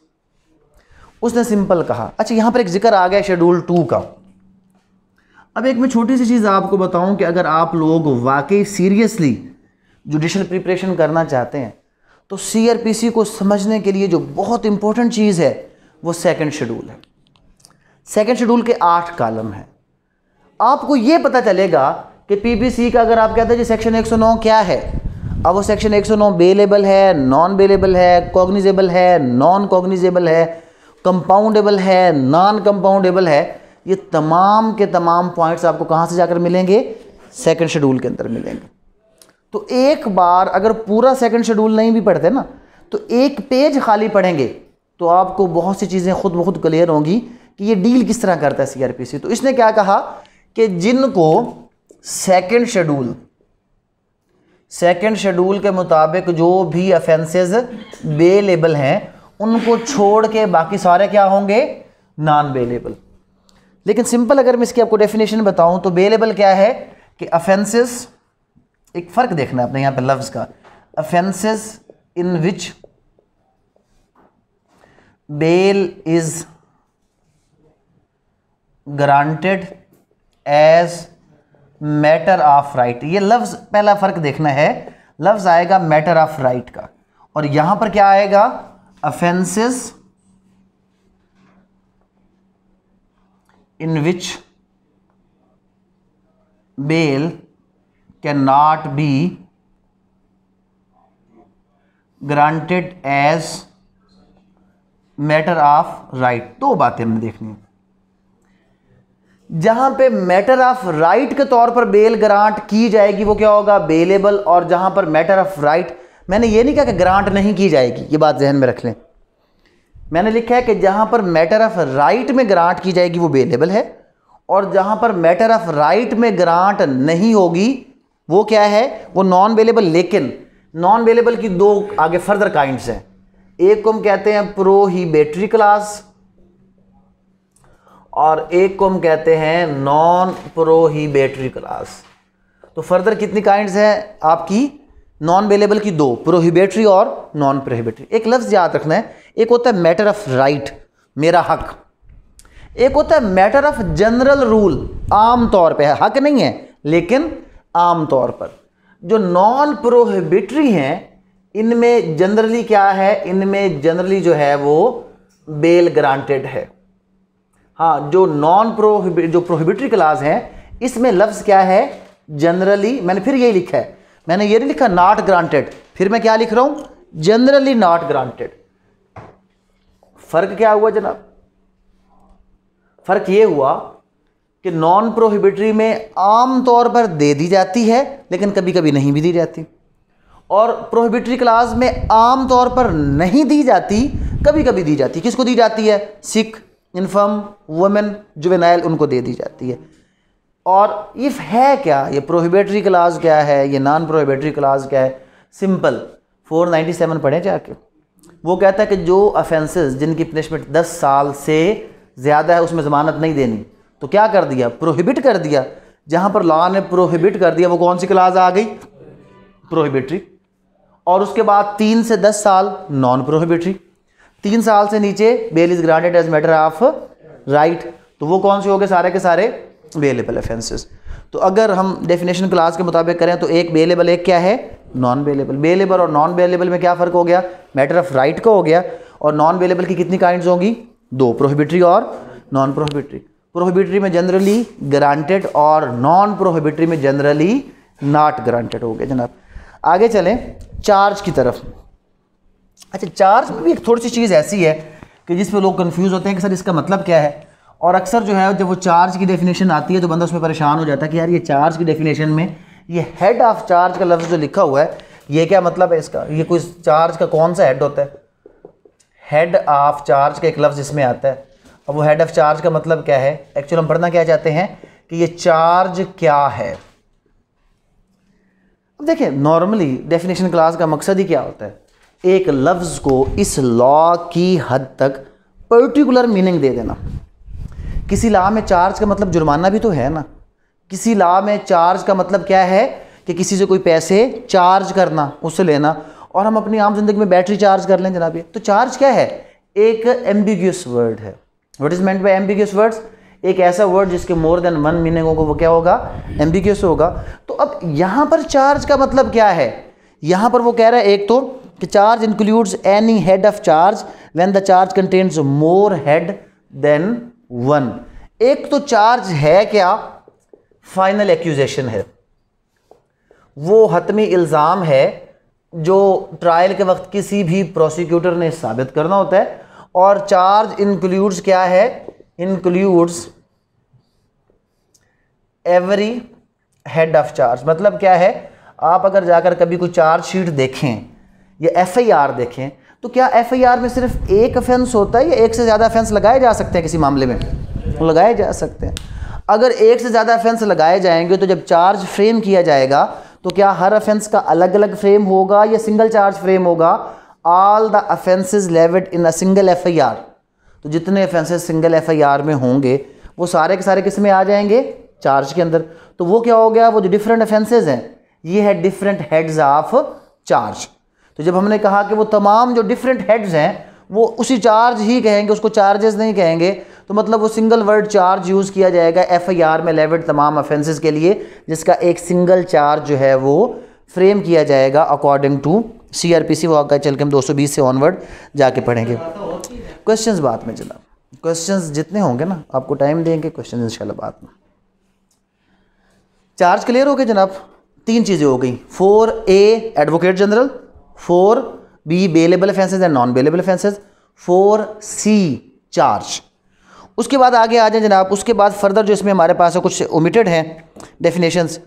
उसने simple कहा अच्छा यहां पर एक जिक्र आ गया schedule to का अब एक मैं छोटी सी चीज़ आपको बताऊं कि अगर आप लोग वाकई सीरियसली जुडिशल प्रिपरेशन करना चाहते हैं तो सी को समझने के लिए जो बहुत इंपॉर्टेंट चीज़ है वो सेकंड शेड्यूल है सेकंड शेड्यूल के आठ कॉलम हैं आपको ये पता चलेगा कि पीपीसी का अगर आप कहते हैं जी सेक्शन 109 क्या है अब वो सेक्शन 109 बेलेबल है नॉन बेलेबल है कॉग्निजेबल है नॉन कॉग्निजेबल है कंपाउंडेबल है नॉन कंपाउंडेबल है ये तमाम के तमाम पॉइंट्स आपको कहाँ से जाकर मिलेंगे सेकंड शेड्यूल के अंदर मिलेंगे तो एक बार अगर पूरा सेकंड शेड्यूल नहीं भी पढ़ते ना तो एक पेज खाली पढ़ेंगे तो आपको बहुत सी चीज़ें खुद ब खुद क्लियर होंगी कि ये डील किस तरह करता है सी तो इसने क्या कहा कि जिनको सेकेंड शेड्यूल सेकेंड शेड्यूल के मुताबिक जो भी अफेंसेज बेलेबल हैं उनको छोड़ के बाकी सारे क्या होंगे नॉन बेलेबल लेकिन सिंपल अगर मैं इसकी आपको डेफिनेशन बताऊं तो बेलेबल क्या है कि अफेंसेस एक फ़र्क देखना है अपने यहां पे लफ्ज़ का offences in which bail is granted as matter of right ये लफ्ज़ पहला फ़र्क देखना है लफ्ज़ आएगा मैटर ऑफ राइट का और यहां पर क्या आएगा offences in which bail cannot be granted as matter of right दो बातें हमने देखनी है जहां पे मैटर ऑफ राइट के तौर पर बेल ग्रांट की जाएगी वो क्या होगा बेलेबल और जहां पर मैटर ऑफ राइट मैंने ये नहीं कहा कि ग्रांट नहीं की जाएगी ये बात जहन में रख लें मैंने लिखा है कि जहाँ पर मैटर ऑफ राइट में ग्रांट की जाएगी वो बेलेबल है और जहाँ पर मैटर ऑफ राइट में ग्रांट नहीं होगी वो क्या है वो नॉन बेलेबल लेकिन नॉन बेलेबल की दो आगे फर्दर काइंड्स हैं एक को हम कहते हैं प्रोहिबेटरी क्लास और एक को हम कहते हैं नॉन प्रोहिबेटरी क्लास तो फर्दर कितनी काइंड्स हैं आपकी नॉन बेलेबल की दो प्रोहिबेटरी और नॉन प्रोहिबेटरी एक लफ्ज़ याद रखना है एक होता है मैटर ऑफ राइट मेरा हक एक होता है मैटर ऑफ जनरल रूल आम तौर पे है हक नहीं है लेकिन आम तौर पर जो नॉन प्रोहिबिटरी हैं इनमें जनरली क्या है इनमें जनरली जो है वो बेल ग्रांटेड है हाँ जो नॉन प्रोहिबिट जो प्रोहिबिटरी क्लास हैं इसमें लफ्ज़ क्या है जनरली मैंने फिर यही लिखा है मैंने ये नहीं लिखा नॉट ग्रांटेड फिर मैं क्या लिख रहा हूँ जनरली नॉट ग्रांटेड फ़र्क क्या हुआ जनाब फ़र्क ये हुआ कि नॉन प्रोहिबिटरी में आम तौर पर दे दी जाती है लेकिन कभी कभी नहीं भी दी जाती और प्रोहिबिटरी क्लास में आम तौर पर नहीं दी जाती कभी कभी दी जाती किसको दी जाती है सिख इनफर्म वुमेन जुवेनाइल उनको दे दी जाती है और इफ़ है क्या ये प्रोहिबिटरी क्लास क्या है ये नॉन प्रोहिबिटरी क्लास क्या है सिंपल 497 पढ़ें जाके वो कहता है कि जो अफेंसेस जिनकी पनिशमेंट दस साल से ज़्यादा है उसमें ज़मानत नहीं देनी तो क्या कर दिया प्रोहिबिट कर दिया जहाँ पर लॉ ने प्रोहिबिट कर दिया वो कौन सी क्लाज आ गई प्रोहिबिट्री और उसके बाद तीन से दस साल नॉन प्रोहिबिट्री तीन साल से नीचे bail is granted as matter of right तो वो कौन से हो गए सारे के सारे बेलेबल अफेंसेस तो अगर हम डेफिनेशन क्लास के मुताबिक करें तो एक बेलेबल एक क्या है नॉन वेलेबल वेलेबल और नॉन वेलेबल में क्या फ़र्क हो गया मैटर ऑफ राइट का हो गया और नॉन वेलेबल की कितनी काइंड होंगी दो प्रोहिबिटरी और नॉन प्रोहिबिटरी प्रोहिबिटरी में जनरली ग्रांटेड और नॉन प्रोहिबिटरी में जनरली नॉट ग्रांटेड हो गया जनाब आगे चलें चार्ज की तरफ अच्छा चार्ज में भी एक थोड़ी सी चीज़ ऐसी है कि जिसमें लोग कंफ्यूज होते हैं कि सर इसका मतलब क्या है और अक्सर जो है जब वो चार्ज की डेफिनेशन आती है तो बंदा उसमें परेशान हो जाता है कि यार ये चार्ज की डेफिनेशन में ये हेड ऑफ चार्ज का लफ्ज़ जो लिखा हुआ है ये क्या मतलब है इसका ये कोई चार्ज का कौन सा हेड होता है हेड ऑफ चार्ज का एक लफ्ज़ इसमें आता है अब वो हेड ऑफ चार्ज का मतलब क्या है एक्चुअल हम पढ़ना क्या चाहते हैं कि ये चार्ज क्या है अब देखिए नॉर्मली डेफिनेशन क्लास का मकसद ही क्या होता है एक लफ्ज़ को इस लॉ की हद तक पर्टिकुलर मीनिंग दे देना किसी लॉ में चार्ज का मतलब जुर्माना भी तो है ना किसी ला में चार्ज का मतलब क्या है कि किसी से कोई पैसे चार्ज करना उससे लेना और हम अपनी आम जिंदगी में बैटरी चार्ज कर लें जनाब ये तो चार्ज क्या है एक एम्बिगियस वर्ड है what is meant by ambiguous words एक ऐसा वर्ड जिसके मोर देन वन मीनिंग होगा वो क्या होगा एम्बिगियस होगा तो अब यहाँ पर चार्ज का मतलब क्या है यहाँ पर वो कह रहा है एक तो कि charge includes any head of charge when the charge contains more head than one एक तो चार्ज है क्या फाइनल एक्यूजेशन है वो हतमी इल्ज़ाम है जो ट्रायल के वक्त किसी भी प्रोसिक्यूटर ने साबित करना होता है और चार्ज इंक्लूड्स क्या है includes every head of charge मतलब क्या है आप अगर जाकर कभी कोई चार्ज शीट देखें या एफआईआर देखें तो क्या एफआईआर में सिर्फ एक अफेंस होता है या एक से ज़्यादा अफेंस लगाए जा सकते हैं किसी मामले में लगाए जा सकते हैं अगर एक से ज़्यादा अफेंस लगाए जाएंगे तो जब चार्ज फ्रेम किया जाएगा तो क्या हर अफेंस का अलग अलग फ्रेम होगा या सिंगल चार्ज फ्रेम होगा all the offences levelled in a single F I R तो जितने offences single F I R में होंगे वो सारे के सारे किस में आ जाएंगे चार्ज के अंदर तो वो क्या हो गया वो जो डिफरेंट अफेंसेज हैं ये है डिफरेंट हेड्स ऑफ चार्ज तो जब हमने कहा कि वो तमाम जो डिफरेंट हेड्स हैं वो उसी चार्ज ही कहेंगे उसको चार्जेस नहीं कहेंगे तो मतलब वो सिंगल वर्ड चार्ज यूज़ किया जाएगा एफआईआर में लेवड तमाम अफेंसेज के लिए जिसका एक सिंगल चार्ज जो है वो फ्रेम किया जाएगा according to C R P C वो का चल के हम 220 से ऑनवर्ड जाके पढ़ेंगे क्वेश्चंस बाद में जनाब क्वेश्चंस जितने होंगे ना आपको टाइम देंगे क्वेश्चन इंशाल्लाह बाद में चार्ज क्लियर हो गए जनाब तीन चीज़ें हो गई four A advocate general four B bailable offences and non bailable offences four C charge उसके बाद आगे आ जाए जनाब उसके बाद फर्दर जो इसमें हमारे पास है कुछ ओमिटेड हैं डेफिनेशंस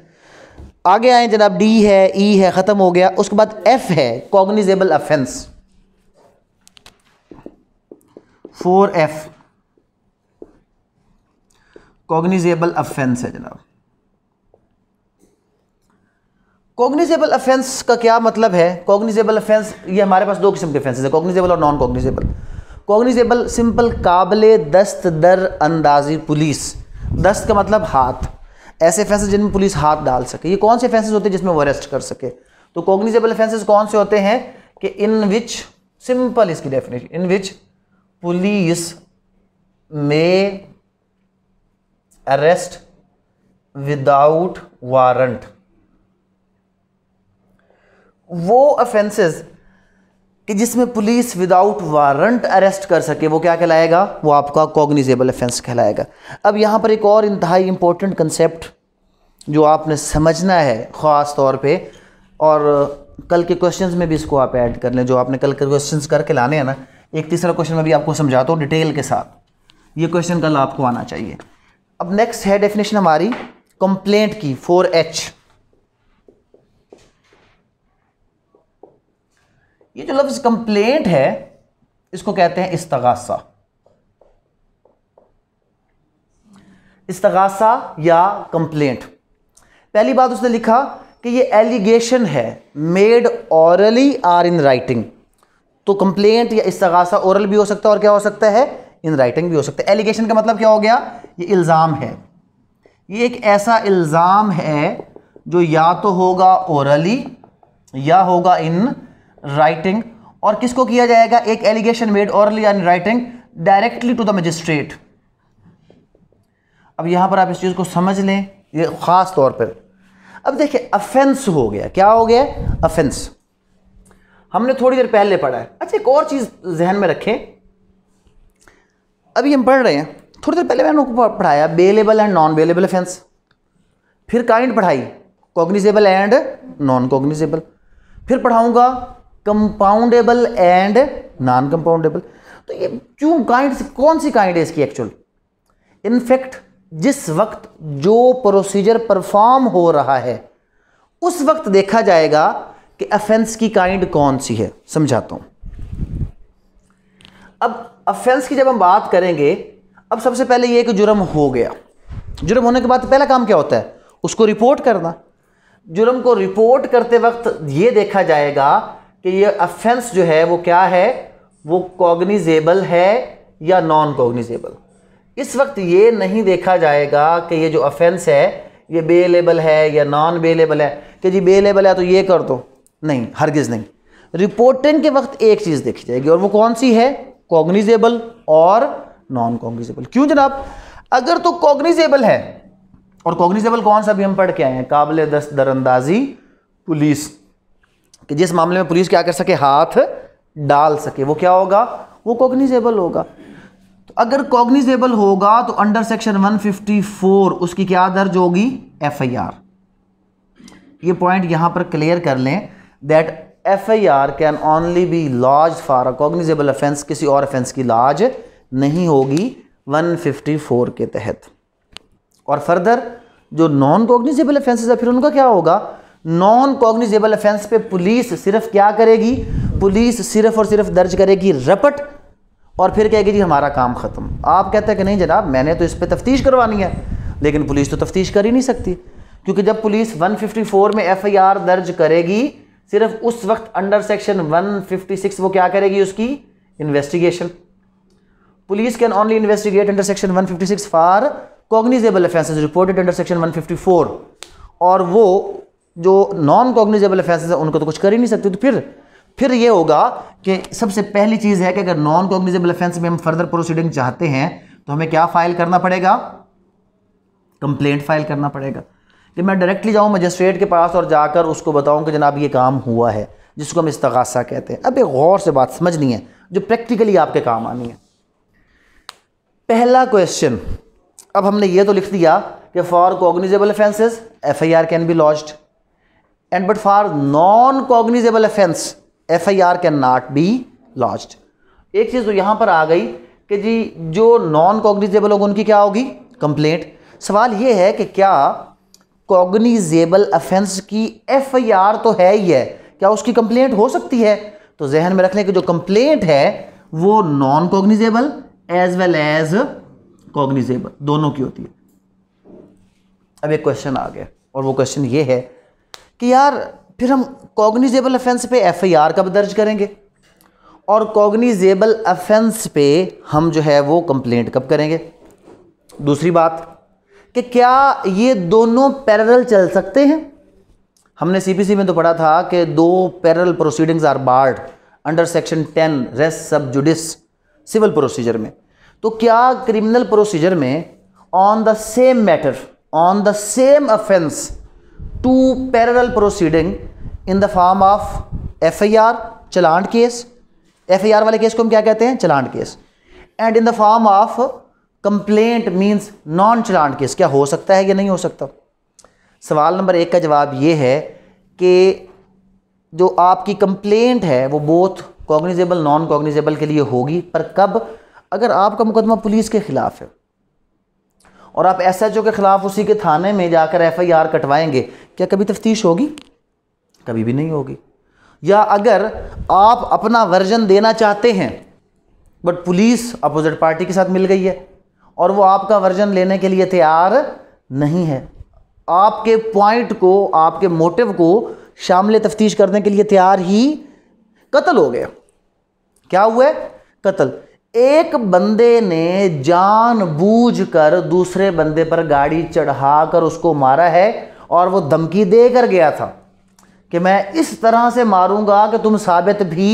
आगे आए जनाब डी है ई है ख़त्म हो गया उसके बाद एफ है cognizable offence four F cognizable offence है जनाब कॉग्निजेबल अफेंस का क्या मतलब है कॉग्निजेबल अफेंस ये हमारे पास दो किस्म के अफेंसेज है कॉग्निजेबल और नॉन कॉग्निजेबल कॉग्निजेबल सिंपल काबले दस्त दर अंदाजी पुलिस दस्त का मतलब हाथ ऐसे फैसले जिनमें पुलिस हाथ डाल सके ये कौन से फैसले होते हैं जिसमें वो अरेस्ट कर सके तो कॉग्निजेबल फैसले कौन से होते हैं कि इन विच सिंपल इसकी definition in which police may arrest without warrant वो अफेंसेस कि जिसमें पुलिस विदाउट वारंट अरेस्ट कर सके वो क्या कहलाएगा वो आपका कॉग्निजेबल ऑफेंस कहलाएगा अब यहाँ पर एक और इंतहाई इम्पोर्टेंट कंसेप्ट जो आपने समझना है ख़ास तौर पे और कल के क्वेश्चंस में भी इसको आप ऐड कर लें जो आपने कल के क्वेश्चंस करके लाने हैं ना एक तीसरा क्वेश्चन मैं भी आपको समझाता हूँ डिटेल के साथ ये क्वेश्चन कल आपको आना चाहिए अब नेक्स्ट है डेफिनेशन हमारी कंप्लेंट की फोर एच ये जो लफ्ज़ कंप्लेंट है इसको कहते हैं इस्तगासा इस्तगासा या कंप्लेंट पहली बात उसने लिखा कि ये एलिगेशन है made orally or in writing तो कंप्लेंट या इस्तगासा औरल भी हो सकता है और क्या हो सकता है इन राइटिंग भी हो सकता है एलिगेशन का मतलब क्या हो गया ये इल्ज़ाम है ये एक ऐसा इल्ज़ाम है जो या तो होगा औरली या होगा इन राइटिंग और किसको किया जाएगा एक allegation made orally writing directly to the magistrate अब यहां पर आप इस चीज़ को समझ लें ये ख़ास तौर पर अब देखिए अफेंस हो गया क्या हो गया अफेंस हमने थोड़ी देर पहले पढ़ा है अच्छा एक और चीज़ जहन में रखें अभी हम पढ़ रहे हैं थोड़ी देर पहले मैंने उनको पढ़ाया bailable and non bailable offence फिर काइंड पढ़ाई कॉग्निजेबल एंड नॉन कॉग्निजेबल फिर पढ़ाऊंगा कंपाउंडेबल एंड नॉन कंपाउंडेबल तो ये क्यों काइंड कौन सी काइंड है इसकी एक्चुअल इनफेक्ट जिस वक्त जो प्रोसीजर परफॉर्म हो रहा है उस वक्त देखा जाएगा कि अफेंस की काइंड कौन सी है समझाता हूं अब अफेंस की जब हम बात करेंगे अब सबसे पहले ये कि जुर्म हो गया जुर्म होने के बाद पहला काम क्या होता है उसको रिपोर्ट करना जुर्म को रिपोर्ट करते वक्त ये देखा जाएगा कि ये अफेंस जो है वो क्या है वो कॉग्निजेबल है या नॉन कॉग्निजेबल इस वक्त ये नहीं देखा जाएगा कि ये जो अफेंस है ये बेलेबल है या नॉन बेलेबल है कि जी बेलेबल है तो ये कर दो नहीं हरगिज़ नहीं रिपोर्टिंग के वक्त एक चीज़ देखी जाएगी और वो कौन सी है कॉग्निजेबल और नॉन कॉग्निजेबल क्यों जनाब अगर तो कॉग्निजेबल है और कॉग्निजेबल कौन सा भी हम पढ़ के आए हैं काबिल दस्त दरअंदाजी पुलिस कि जिस मामले में पुलिस क्या कर सके हाथ डाल सके वो क्या होगा वो कॉग्निजेबल होगा तो अगर कॉग्निजेबल होगा तो अंडर सेक्शन 154 उसकी क्या दर्ज होगी एफआईआर ये पॉइंट यहां पर क्लियर कर लें that FIR can only be lodge for a cognizable offence किसी और ऑफेंस की लॉज नहीं होगी 154 के तहत और फर्दर जो नॉन कॉग्निजेबल ऑफेंसेस है फिर उनका क्या होगा नॉन कॉग्निजेबल ऑफेंस पे पुलिस सिर्फ क्या करेगी पुलिस सिर्फ और सिर्फ दर्ज करेगी रपट और फिर कहेगी जी हमारा काम ख़त्म आप कहते हैं कि नहीं जनाब मैंने तो इस पर तफ्तीश करवानी है लेकिन पुलिस तो तफ्तीश कर ही नहीं सकती क्योंकि जब पुलिस 154 में एफआईआर दर्ज करेगी सिर्फ उस वक्त अंडर सेक्शन 156 वो क्या करेगी उसकी investigation police can only investigate under section 156 for cognizable reported under section 154 और वो जो नॉन कॉग्निजेबल ऑफेंसेज है उनको तो कुछ कर ही नहीं सकते तो फिर फिर ये होगा कि सबसे पहली चीज़ है कि अगर नॉन कॉग्निजेबल ऑफेंस में हम फर्दर प्रोसीडिंग चाहते हैं तो हमें क्या फाइल करना पड़ेगा कंप्लेंट फाइल करना पड़ेगा कि मैं डायरेक्टली जाऊँ मजिस्ट्रेट के पास और जाकर उसको बताऊँ कि जनाब ये काम हुआ है जिसको हम इस्तगासा कहते हैं अब एक गौर से बात समझनी है जो प्रैक्टिकली आपके काम आनी है पहला क्वेश्चन अब हमने ये तो लिख दिया कि for cognizable offences F I R can be lodged and but for non cognizable offence F I R can not be lodged एक चीज़ तो यहाँ पर आ गई कि जी जो नॉन कॉग्निजेबल होगा उनकी क्या होगी कंप्लेंट सवाल ये है कि क्या कॉग्निजेबल अफेंस की एफआईआर तो है ही है क्या उसकी कंप्लेंट हो सकती है तो जहन में रख लें कि जो कंप्लेंट है वो non cognizable as well as cognizable दोनों की होती है अब एक क्वेश्चन आ गया और वो क्वेश्चन ये है कि यार फिर हम कॉग्निजेबल अफेंस पे एफआईआर कब दर्ज करेंगे और कॉग्निजेबल अफेंस पे हम जो है वो कंप्लेंट कब करेंगे दूसरी बात कि क्या ये दोनों पैरल चल सकते हैं हमने सीपीसी में तो पढ़ा था कि दो parallel proceedings are barred under section ten res sub judice civil procedure में तो क्या क्रिमिनल प्रोसीजर में on the same matter on the same offence two parallel proceeding in the form of FIR challan case or वाले case को हम क्या कहते हैं challan case and in the form of complaint means non challan case क्या हो सकता है या नहीं हो सकता सवाल नंबर एक का जवाब ये है कि जो आपकी कंप्लेंट है वो बोथ कॉग्निजेबल नॉन कॉग्निजेबल के लिए होगी पर कब अगर आपका मुकदमा पुलिस के ख़िलाफ़ है और आप एसएचओ के ख़िलाफ़ उसी के थाने में जाकर एफआईआर कटवाएंगे क्या कभी तफ्तीश होगी कभी भी नहीं होगी या अगर आप अपना वर्जन देना चाहते हैं बट पुलिस अपोजिट पार्टी के साथ मिल गई है और वो आपका वर्जन लेने के लिए तैयार नहीं है आपके पॉइंट को आपके मोटिव को शामिल तफ्तीश करने के लिए तैयार ही कत्ल हो गया क्या हुआ है कत्ल एक बंदे ने जानबूझकर दूसरे बंदे पर गाड़ी चढ़ाकर उसको मारा है और वो धमकी देकर गया था कि मैं इस तरह से मारूंगा कि तुम साबित भी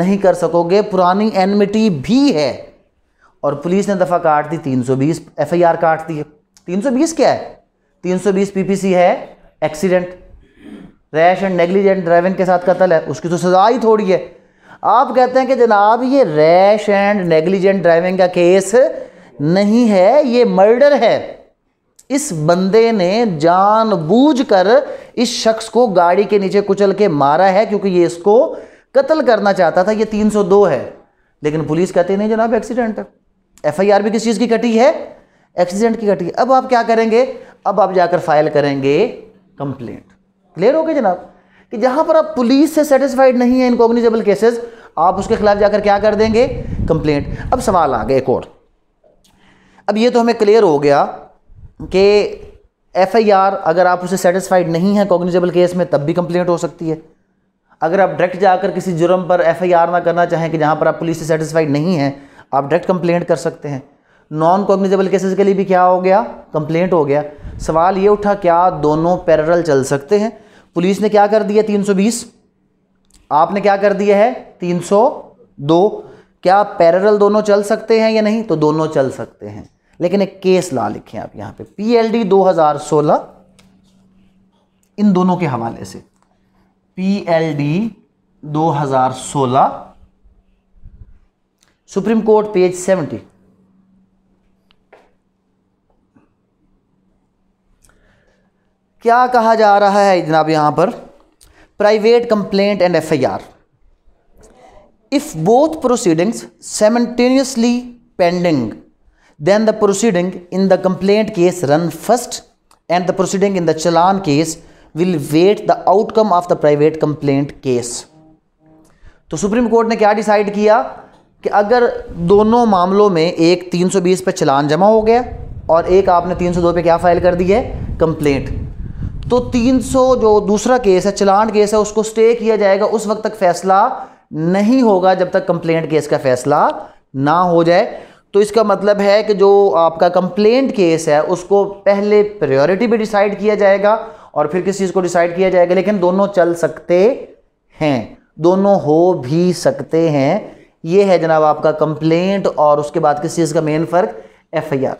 नहीं कर सकोगे पुरानी एनमिटी भी है और पुलिस ने दफ़ा काट दी 320 एफआईआर काट दी है 320 क्या है 320 पीपीसी है accident rash and negligent driving के साथ कत्ल है उसकी तो सज़ा ही थोड़ी है आप कहते हैं कि जनाब ये रैश एंड नेग्लिजेंट ड्राइविंग का केस नहीं है ये मर्डर है इस बंदे ने जानबूझकर इस शख्स को गाड़ी के नीचे कुचल के मारा है क्योंकि ये इसको कत्ल करना चाहता था ये 302 है लेकिन पुलिस कहती नहीं जनाब एक्सीडेंट है एफआईआर भी किस चीज़ की कटी है एक्सीडेंट की कटी है अब आप क्या करेंगे अब आप जाकर फाइल करेंगे कंप्लेंट क्लियर हो गए जनाब कि जहां पर आप पुलिस से सेटिस्फाइड नहीं है इनकॉग्निजेबल केसेस आप उसके खिलाफ जाकर क्या कर देंगे कंप्लेंट अब सवाल आ गए एक और अब ये तो हमें क्लियर हो गया कि एफ अगर आप उसे सेटिस्फाइड नहीं है कॉग्निजेबल केस में तब भी कंप्लेंट हो सकती है अगर आप डायरेक्ट जाकर किसी जुर्म पर एफ ना करना चाहें कि जहां पर आप पुलिस से सेटिस्फाइड नहीं है आप डायरेक्ट कंप्लेंट कर सकते हैं नॉन कॉग्निजेबल केसेस के लिए भी क्या हो गया कंप्लेंट हो गया सवाल ये उठा क्या दोनों पैरल चल सकते हैं पुलिस ने क्या कर दिया 320 आपने क्या कर दिया है 302 क्या पैरल दोनों चल सकते हैं या नहीं तो दोनों चल सकते हैं लेकिन एक केस ला लिखें आप यहां पे पीएलडी 2016 इन दोनों के हवाले से पीएलडी 2016 सुप्रीम कोर्ट पेज 70 क्या कहा जा रहा है जनाब यहाँ पर private complaint and F I R if both proceedings simultaneously pending then the proceeding in the complaint case run first and the proceeding in the challan case will wait the outcome of the private complaint case तो supreme court ने क्या decide किया कि अगर दोनों मामलों में एक 320 पे चलान जमा हो गया और एक आपने 302 पे क्या फाइल कर दी है कंप्लेंट तो 300 जो दूसरा केस है चलान केस है उसको स्टे किया जाएगा उस वक्त तक फैसला नहीं होगा जब तक कंप्लेंट केस का फैसला ना हो जाए तो इसका मतलब है कि जो आपका कंप्लेंट केस है उसको पहले प्रायोरिटी भी डिसाइड किया जाएगा और फिर किस चीज़ को डिसाइड किया जाएगा लेकिन दोनों चल सकते हैं दोनों हो भी सकते हैं ये है जनाब आपका कंप्लेंट और उसके बाद किस चीज़ का मेन फ़र्क आर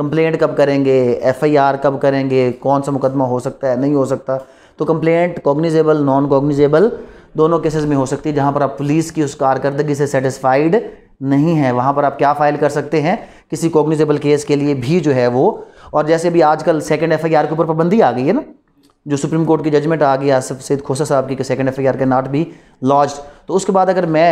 कंप्लेंट कब करेंगे एफआईआर कब करेंगे कौन सा मुकदमा हो सकता है नहीं हो सकता तो कंप्लेंट कॉग्निजेबल नॉन कॉग्निजेबल दोनों केसेस में हो सकती है जहाँ पर आप पुलिस की उस कारकर्दगी से सेटिस्फाइड नहीं है वहाँ पर आप क्या फाइल कर सकते हैं किसी कॉग्निजेबल केस के लिए भी जो है वो और जैसे भी आजकल सेकेंड एफ के ऊपर पाबंदी आ गई है ना जो सुप्रीम कोर्ट की जजमेंट आ गई आसिफ सैद खोसा साहब की सेकंड एफ आई आर के नाट भी लॉज तो उसके बाद अगर मैं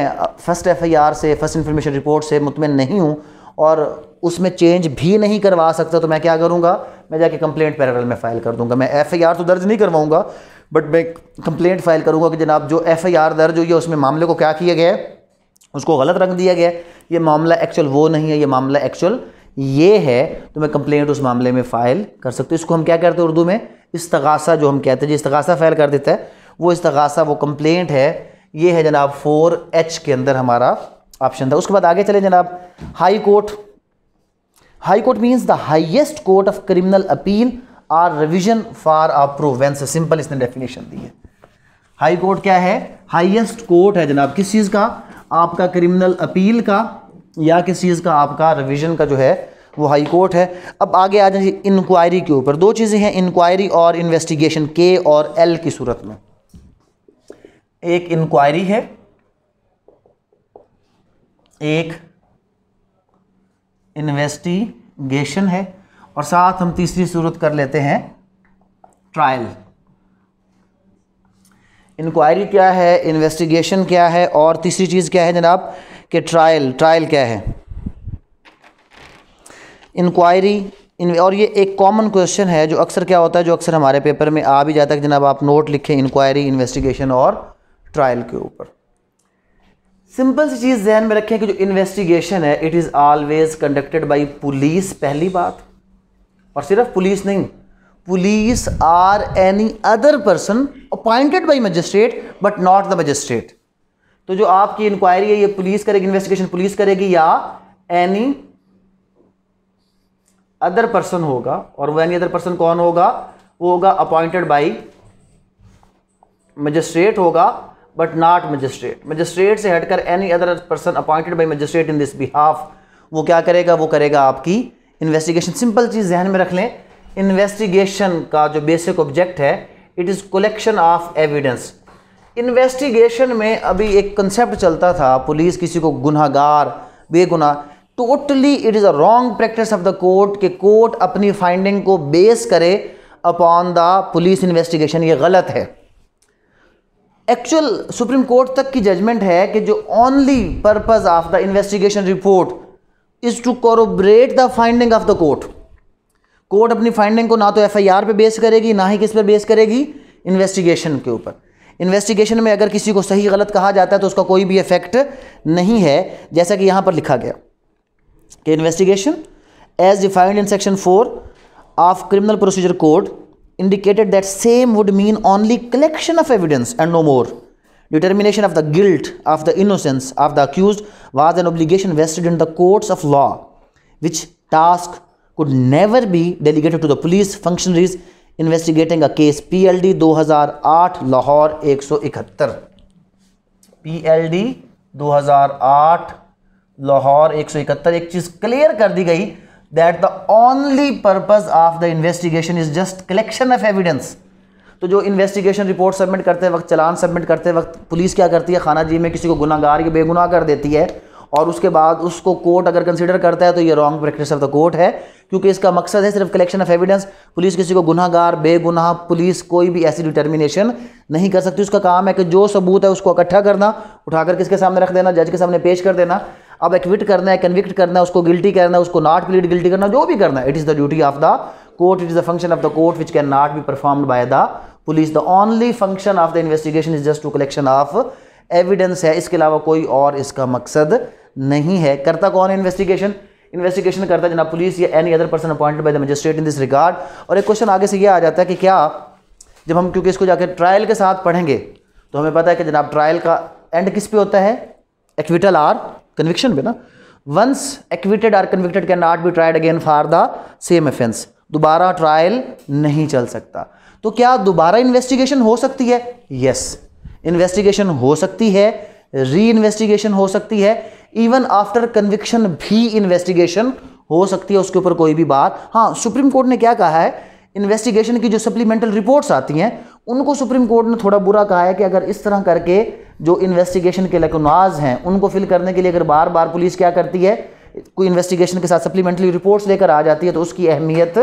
फर्स्ट uh, एफ से फर्स्ट इन्फॉर्मेशन रिपोर्ट से मुतमिन नहीं हूँ और उसमें चेंज भी नहीं करवा सकता तो मैं क्या करूँगा मैं जाके कंप्लेंट पैरल में फ़ाइल कर दूँगा मैं एफ़ तो दर्ज नहीं करवाऊँगा बट मैं कंप्लेंट फ़ाइल करूँगा कि जनाब जो एफ़ दर्ज हुई है उसमें मामले को क्या किया गया है उसको गलत रख दिया गया है ये मामला एक्चुअल वो नहीं है ये मामला एक्चुअल ये है तो मैं कंप्लेंट उस मामले में फ़ाइल कर सकती हूँ इसको हम क्या करते हैं उर्दू में तगासा जो हम कहते हैं जो तगासा फ़ाइल कर देता है वो इस्तगासा वो कंप्लेंट है ये है जनाब फोर एच के अंदर हमारा ऑप्शन था उसके बाद आगे चले जनाब high court high court means the highest court of criminal appeal or revision for a province simple इसने डेफिनेशन दी है हाई कोर्ट क्या है हाईएस्ट कोर्ट है जनाब किस चीज़ का आपका क्रिमिनल अपील का या किस चीज़ का आपका रिविजन का जो है वो हाई कोर्ट है अब आगे आ जाए इंक्वायरी के ऊपर दो चीज़ें हैं इंक्वायरी और इन्वेस्टिगेशन के और एल की सूरत में एक इंक्वायरी है एक इन्वेस्टिगेशन है और साथ हम तीसरी सूरत कर लेते हैं ट्रायल इंक्वायरी क्या है इन्वेस्टिगेशन क्या है और तीसरी चीज़ क्या है जनाब कि ट्रायल ट्रायल क्या है इंक्वायरी और ये एक कॉमन क्वेश्चन है जो अक्सर क्या होता है जो अक्सर हमारे पेपर में आ भी जाता है जनाब आप नोट लिखें इंक्वायरी इन्वेस्टिगेशन और ट्रायल के ऊपर सिंपल सी चीज़ जहन में रखें कि जो इन्वेस्टिगेशन है it is always conducted by police पहली बात और सिर्फ पुलिस नहीं police or any other person appointed by magistrate but not the magistrate तो जो आपकी इंक्वायरी है ये पुलिस करेगी इन्वेस्टिगेशन पुलिस करेगी या एनी अदर पर्सन होगा और वो एनी अदर पर्सन कौन होगा वो होगा अपॉइंटेड बाई मजिस्ट्रेट होगा बट नॉट मजिस्ट्रेट मजिस्ट्रेट से हटकर any other person appointed by magistrate in this behalf वो क्या करेगा वो करेगा आपकी इन्वेस्टिगेशन सिंपल चीज़ जहन में रख लें इन्वेस्टिगेशन का जो बेसिक ऑब्जेक्ट है it is collection of evidence investigation में अभी एक कंसेप्ट चलता था पुलिस किसी को गुनागार बेगुनाह totally it is a wrong practice of the court कि कोर्ट अपनी फाइंडिंग को बेस करे अपॉन द पुलिस इन्वेस्टिगेशन ये गलत है एक्चुअल सुप्रीम कोर्ट तक की जजमेंट है कि जो only purpose of the investigation report is to corroborate the finding of the court court अपनी फाइंडिंग को ना तो एफआईआर पे बेस करेगी ना ही किस पर बेस करेगी इन्वेस्टिगेशन के ऊपर इन्वेस्टिगेशन में अगर किसी को सही गलत कहा जाता है तो उसका कोई भी इफेक्ट नहीं है जैसा कि यहाँ पर लिखा गया कि investigation as defined in section four of criminal procedure code indicated that same would mean only collection of evidence and no more. Determination of the guilt of the innocence of the accused was an obligation vested in the courts of law, which task could never be delegated to the police functionaries investigating a case PLD 2008 Lahore 171 PLD 2008 Lahore 171 एक चीज़ clear कर दी गई that the only purpose of the investigation is just collection of evidence तो जो investigation report submit करते वक्त चलान submit करते वक्त पुलिस क्या करती है खाना जी में किसी को गुनागार या बेगुनाह कर देती है और उसके बाद उसको कोर्ट अगर कंसिडर करता है तो ये wrong practice of the court है क्योंकि इसका मकसद है सिर्फ कलेक्शन ऑफ एविडेंस पुलिस किसी को गुनागार बेगुनाह पुलिस कोई भी ऐसी डिटर्मिनेशन नहीं कर सकती उसका काम है कि जो सबूत है उसको इकट्ठा करना उठाकर किसके सामने रख देना जज के सामने पेश कर देना अब एक्विट करना है कन्विक्ट करना है उसको गिल्टी करना है उसको नॉट प्लीड गिल्टी करना जो भी करना है it is the duty of the court it is the function of the court which can not be perform by the police the only function of the investigation is just to collection of evidence है इसके अलावा कोई और इसका मकसद नहीं है करता कौन है इन्वेस्टिगेशन इन्वेस्टिगेशन करता है पुलिस या any other person appointed by the magistrate in this regard और एक क्वेश्चन आगे से ये आ जाता है कि क्या जब हम क्योंकि इसको जाकर ट्रायल के साथ पढ़ेंगे तो हमें पता है कि जनाब ट्रायल का एंड किस पे होता है एक्विटल आर कन्विक्शन पे ना once acquitted or convicted can not be tried again for the same offense दोबारा ट्रायल नहीं चल सकता तो क्या दोबारा इन्वेस्टिगेशन हो सकती है यस इन्वेस्टिगेशन हो सकती है री इन्वेस्टिगेशन हो सकती है इवन आफ्टर कन्विक्शन भी इन्वेस्टिगेशन हो सकती है उसके ऊपर कोई भी बात हाँ सुप्रीम कोर्ट ने क्या कहा है इन्वेस्टिगेशन की जो सप्लीमेंटल रिपोर्ट्स आती हैं उनको सुप्रीम कोर्ट ने थोड़ा बुरा कहा है कि अगर इस तरह करके जो इन्वेस्टिगेशन के लकनवाज हैं उनको फिल करने के लिए अगर बार बार पुलिस क्या करती है कोई इन्वेस्टिगेशन के साथ सप्लीमेंट्री रिपोर्ट्स लेकर आ जाती है तो उसकी अहमियत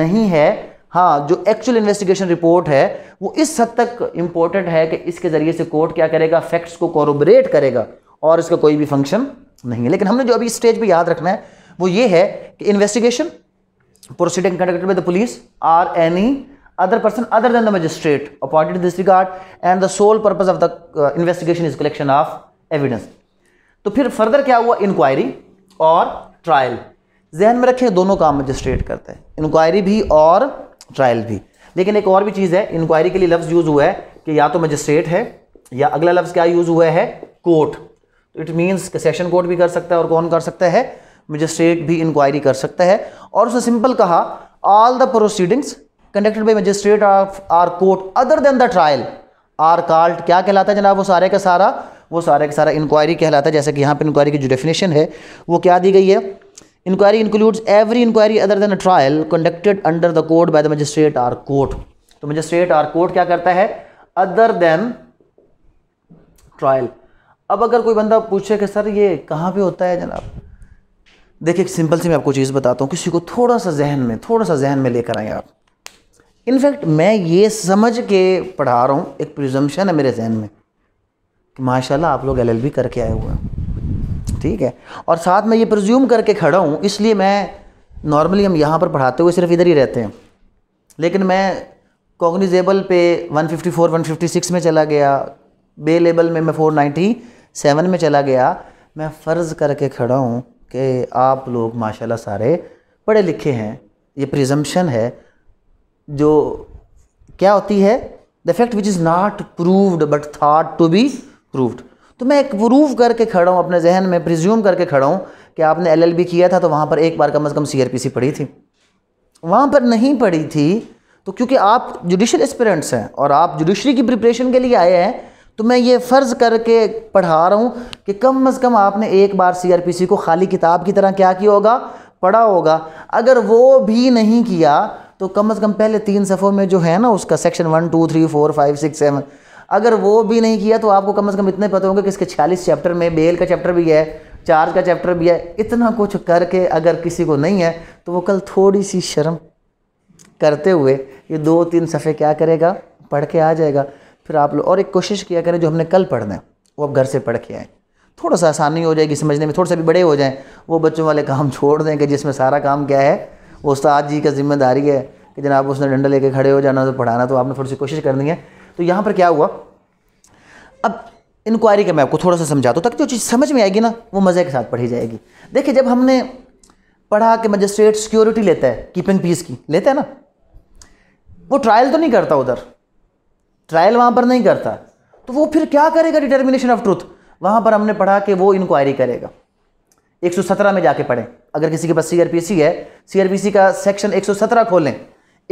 नहीं है हाँ जो एक्चुअल इन्वेस्टिगेशन रिपोर्ट है वो इस हद तक इम्पोर्टेंट है कि इसके ज़रिए से कोर्ट क्या करेगा फैक्ट्स को कॉरोबरेट करेगा और इसका कोई भी फंक्शन नहीं है लेकिन हमने जो अभी स्टेज पर याद रखना है वो ये है कि investigation proceeding conducted by the police or any other person other than the magistrate appointed in this regard and the sole purpose of the uh, investigation is collection of evidence तो फिर फर्दर क्या हुआ inquiry और trial जहन में रखें दोनों काम मजिस्ट्रेट करता है इंक्वायरी भी और ट्रायल भी लेकिन एक और भी चीज़ है इंक्वायरी के लिए लफ्ज़ यूज़ हुआ है कि या तो मजिस्ट्रेट है या अगला लफ्ज़ क्या यूज़ हुआ है कोर्ट तो इट मीन्स सेशन कोर्ट भी कर सकता है और कौन कर सकता है मजिस्ट्रेट भी इंक्वायरी कर सकता है और उसने सिंपल कहा all the proceedings conducted by magistrate of or court other than the trial or court क्या कहलाता है जनाब वो सारे का सारा वो सारे का सारा इंक्वायरी कहलाता है जैसे कि यहाँ पर इंक्वायरी की जो डेफिनेशन है वो क्या दी गई है inquiry includes every inquiry other than a trial conducted under the court by the magistrate or court तो मजिस्ट्रेट आर कोर्ट क्या करता है अदर देन ट्रायल अब अगर कोई बंदा पूछे कि सर ये कहाँ पे होता है जनाब देखिए सिंपल सी मैं आपको चीज़ बताता हूँ किसी को थोड़ा सा जहन में थोड़ा सा जहन में लेकर आए आप इनफैक्ट मैं ये समझ के पढ़ा रहा हूँ एक प्रिजम्पन है मेरे जहन में कि माशाल्लाह आप लोग एलएलबी करके आए हुए हैं ठीक है और साथ में ये प्रज्यूम करके खड़ा हूँ इसलिए मैं नॉर्मली हम यहाँ पर पढ़ाते हुए सिर्फ इधर ही रहते हैं लेकिन मैं कॉग्निजेबल पे 154, 156 में चला गया बे लेबल में मैं 497 में चला गया मैं फ़र्ज़ करके खड़ा हूँ कि आप लोग माशाल्लाह सारे पढ़े लिखे हैं ये प्रिजम्पन है जो क्या होती है the fact which is not proved but thought to be proved तो मैं एक प्रूव करके खड़ा हूँ अपने जहन में प्रिज्यूम करके खड़ा हूँ कि आपने एलएलबी किया था तो वहाँ पर एक बार कम अज़ कम सीआरपीसी पढ़ी थी वहाँ पर नहीं पढ़ी थी तो क्योंकि आप जुडिशल एक्सपेरेंट्स हैं और आप जुडिशरी की प्रिपरेशन के लिए आए हैं तो मैं ये फ़र्ज़ करके पढ़ा रहा हूँ कि कम अज़ कम आपने एक बार सी को खाली किताब की तरह क्या किया होगा पढ़ा होगा अगर वो भी नहीं किया तो कम से कम पहले तीन सफ़ों में जो है ना उसका section one two three four five six seven अगर वो भी नहीं किया तो आपको कम से कम इतने पता होंगे कि इसके छियालीस चैप्टर में बेल का चैप्टर भी है चार्ज का चैप्टर भी है इतना कुछ करके अगर किसी को नहीं है तो वो कल थोड़ी सी शर्म करते हुए ये दो तीन सफ़े क्या करेगा पढ़ के आ जाएगा फिर आप लोग और एक कोशिश किया करें जो हमने कल पढ़ना है वो आप घर से पढ़ के आए थोड़ा सा आसानी हो जाएगी समझने में थोड़ा सा भी बड़े हो जाएँ वो बच्चों वाले काम (laughs) छोड़ दें कि जिसमें सारा काम क्या है वो उस्ताद जी का जिम्मेदारी है कि जनाब उसने डंडा लेके खड़े हो जाना तो पढ़ाना तो आपने थोड़ी सी कोशिश करनी है तो यहाँ पर क्या हुआ अब इंक्वायरी का मैं आपको थोड़ा सा समझाता हूँ तक जो चीज़ समझ में आएगी ना वो मज़े के साथ पढ़ी जाएगी देखिए जब हमने पढ़ा कि मजिस्ट्रेट सिक्योरिटी लेता है कीपिंग पीस की लेता है ना वो ट्रायल तो नहीं करता उधर ट्रायल वहाँ पर नहीं करता तो वो फिर क्या करेगा डिटर्मिनेशन ऑफ ट्रूथ वहाँ पर हमने पढ़ा कि वो इंक्वायरी करेगा 117 में जाके पढ़ें अगर किसी के पास सीआरपीसी है सीआरपीसी का सेक्शन 117 खोलें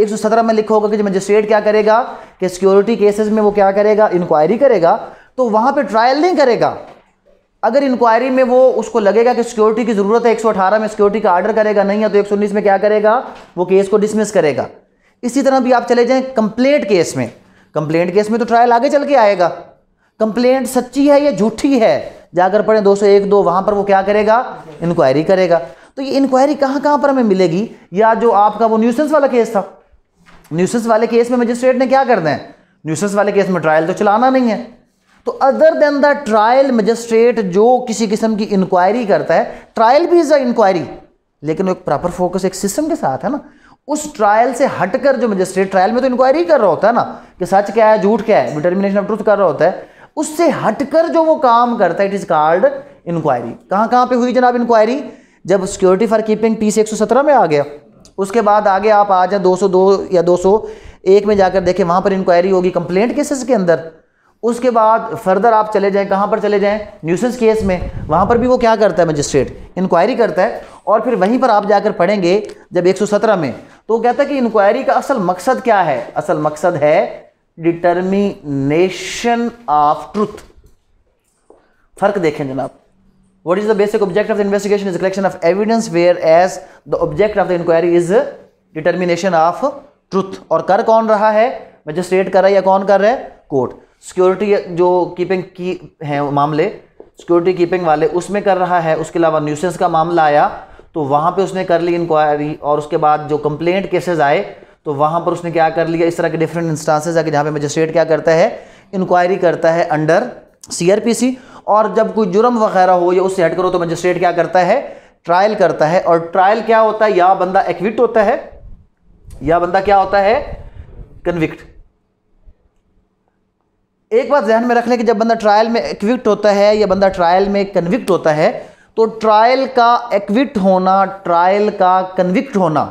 117 में लिखा होगा कि मजिस्ट्रेट क्या करेगा कि सिक्योरिटी केसेस में वो क्या करेगा इंक्वायरी करेगा तो वहाँ पर ट्रायल नहीं करेगा अगर इंक्वायरी में वो उसको लगेगा कि सिक्योरिटी की ज़रूरत है 118 में सिक्योरिटी का आर्डर करेगा नहीं है तो 119 में क्या करेगा वो केस को डिसमिस करेगा इसी तरह भी आप चले जाएं कंप्लेंट केस में कंप्लेंट केस में तो ट्रायल आगे चल के आएगा कंप्लेंट सच्ची है या झूठी है जाकर पढ़ें दो सौ एक दो वहाँ पर वो क्या करेगा इंक्वायरी करेगा तो ये इंक्वायरी कहाँ कहाँ पर हमें मिलेगी या जो आपका वो न्यूसेंस वाला केस था न्यूसेंस वाले केस में मजिस्ट्रेट ने क्या करना है न्यूसेंस वाले केस में ट्रायल तो चलाना नहीं है तो other than the trial magistrate जो किसी किस्म की इंक्वायरी करता है ट्रायल भी इज़ अ इंक्वायरी लेकिन एक प्रॉपर फोकस एक सिस्टम के साथ है ना उस ट्रायल से हटकर जो मजिस्ट्रेट ट्रायल में तो इंक्वायरी कर रहा होता है ना कि सच क्या है झूठ क्या है डिटर्मिनेशन ऑफ ट्रूथ कर रहा होता है उससे हटकर जो वो काम करता है इट इज कॉल्ड इंक्वायरी कहां कहां पे हुई जनाब इंक्वायरी जब security for keeping T C में आ गया उसके बाद आगे आप आ जाए 202 या 201 में जाकर देखें वहां पर इंक्वायरी होगी कंप्लेंट केसेस के अंदर उसके बाद फर्दर आप चले जाएं कहां पर चले जाएं न्यूसेंस केस में वहां पर भी वो क्या करता है मजिस्ट्रेट इंक्वायरी करता है और फिर वहीं पर आप जाकर पढ़ेंगे जब 117 में तो वो कहता है कि इंक्वायरी का असल मकसद क्या है असल मकसद है डिटर्मिनेशन ऑफ ट्रूथ फर्क देखें जनाब what is the basic object of the investigation is the collection of evidence whereas the object of the inquiry is determination of और कर कौन रहा है मजिस्ट्रेट कर रहा है या कौन कर रहा है कोर्ट सिक्योरिटी जो कीपिंग की हैं मामले सिक्योरिटी कीपिंग वाले उसमें कर रहा है उसके अलावा न्यूसेंस का मामला आया तो वहाँ पे उसने कर ली इंक्वायरी और उसके बाद जो कंप्लेंट केसेस आए तो वहां पर उसने क्या कर लिया इस तरह के डिफरेंट इंस्टांसेस है कि जहाँ पर मजिस्ट्रेट क्या करता है इंक्वायरी करता है अंडर सी और जब कोई जुर्म वगैरह हो या उससे हट करो तो मजिस्ट्रेट क्या करता है ट्रायल करता है और ट्रायल क्या होता है या बंदा एक्विट होता है या बंदा क्या होता है कन्विक्ट एक बात ध्यान में रख लें कि जब बंदा ट्रायल में एक्विक्ट होता है या बंदा ट्रायल में कन्विक्ट होता है तो ट्रायल का एक्विट होना ट्रायल का कन्विक्ट होना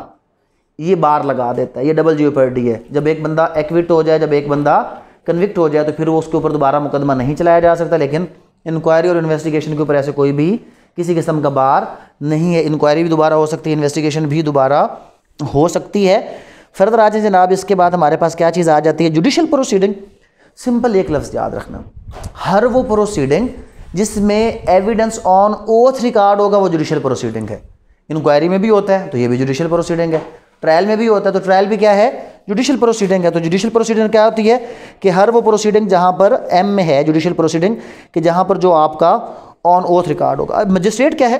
ये बार लगा देता है ये डबल जियोपर्टी है जब एक बंदा एक्विट हो जाए जब एक बंदा कन्विक्ट हो जाए तो फिर वो उसके ऊपर दोबारा मुकदमा नहीं चलाया जा सकता लेकिन इंक्वायरी और इन्वेस्टिगेशन के ऊपर ऐसे कोई भी किसी किस्म का बार नहीं है इंक्वायरी भी दोबारा हो सकती है इन्वेस्टिगेशन भी दोबारा हो सकती है फर्दर आज जनाब इसके बाद हमारे पास क्या चीज़ आ जाती है जुडिशल प्रोसीडिंग सिंपल एक लफ्ज़ याद रखना हर वो प्रोसीडिंग जिसमें एविडेंस ऑन ओथ रिकॉर्ड होगा वो जुडिशल प्रोसीडिंग है इंक्वायरी में भी होता है तो ये भी जुडिशल प्रोसीडिंग है ट्रायल में भी होता है तो ट्रायल भी क्या है जुडिशियल प्रोसीडिंग है तो जुडिशियल प्रोसीडिंग क्या होती है कि हर वो प्रोसीडिंग जहां पर एम में है जुडिशियल प्रोसीडिंग कि जहाँ पर जो आपका ऑन ओथ रिकॉर्ड होगा मजिस्ट्रेट क्या है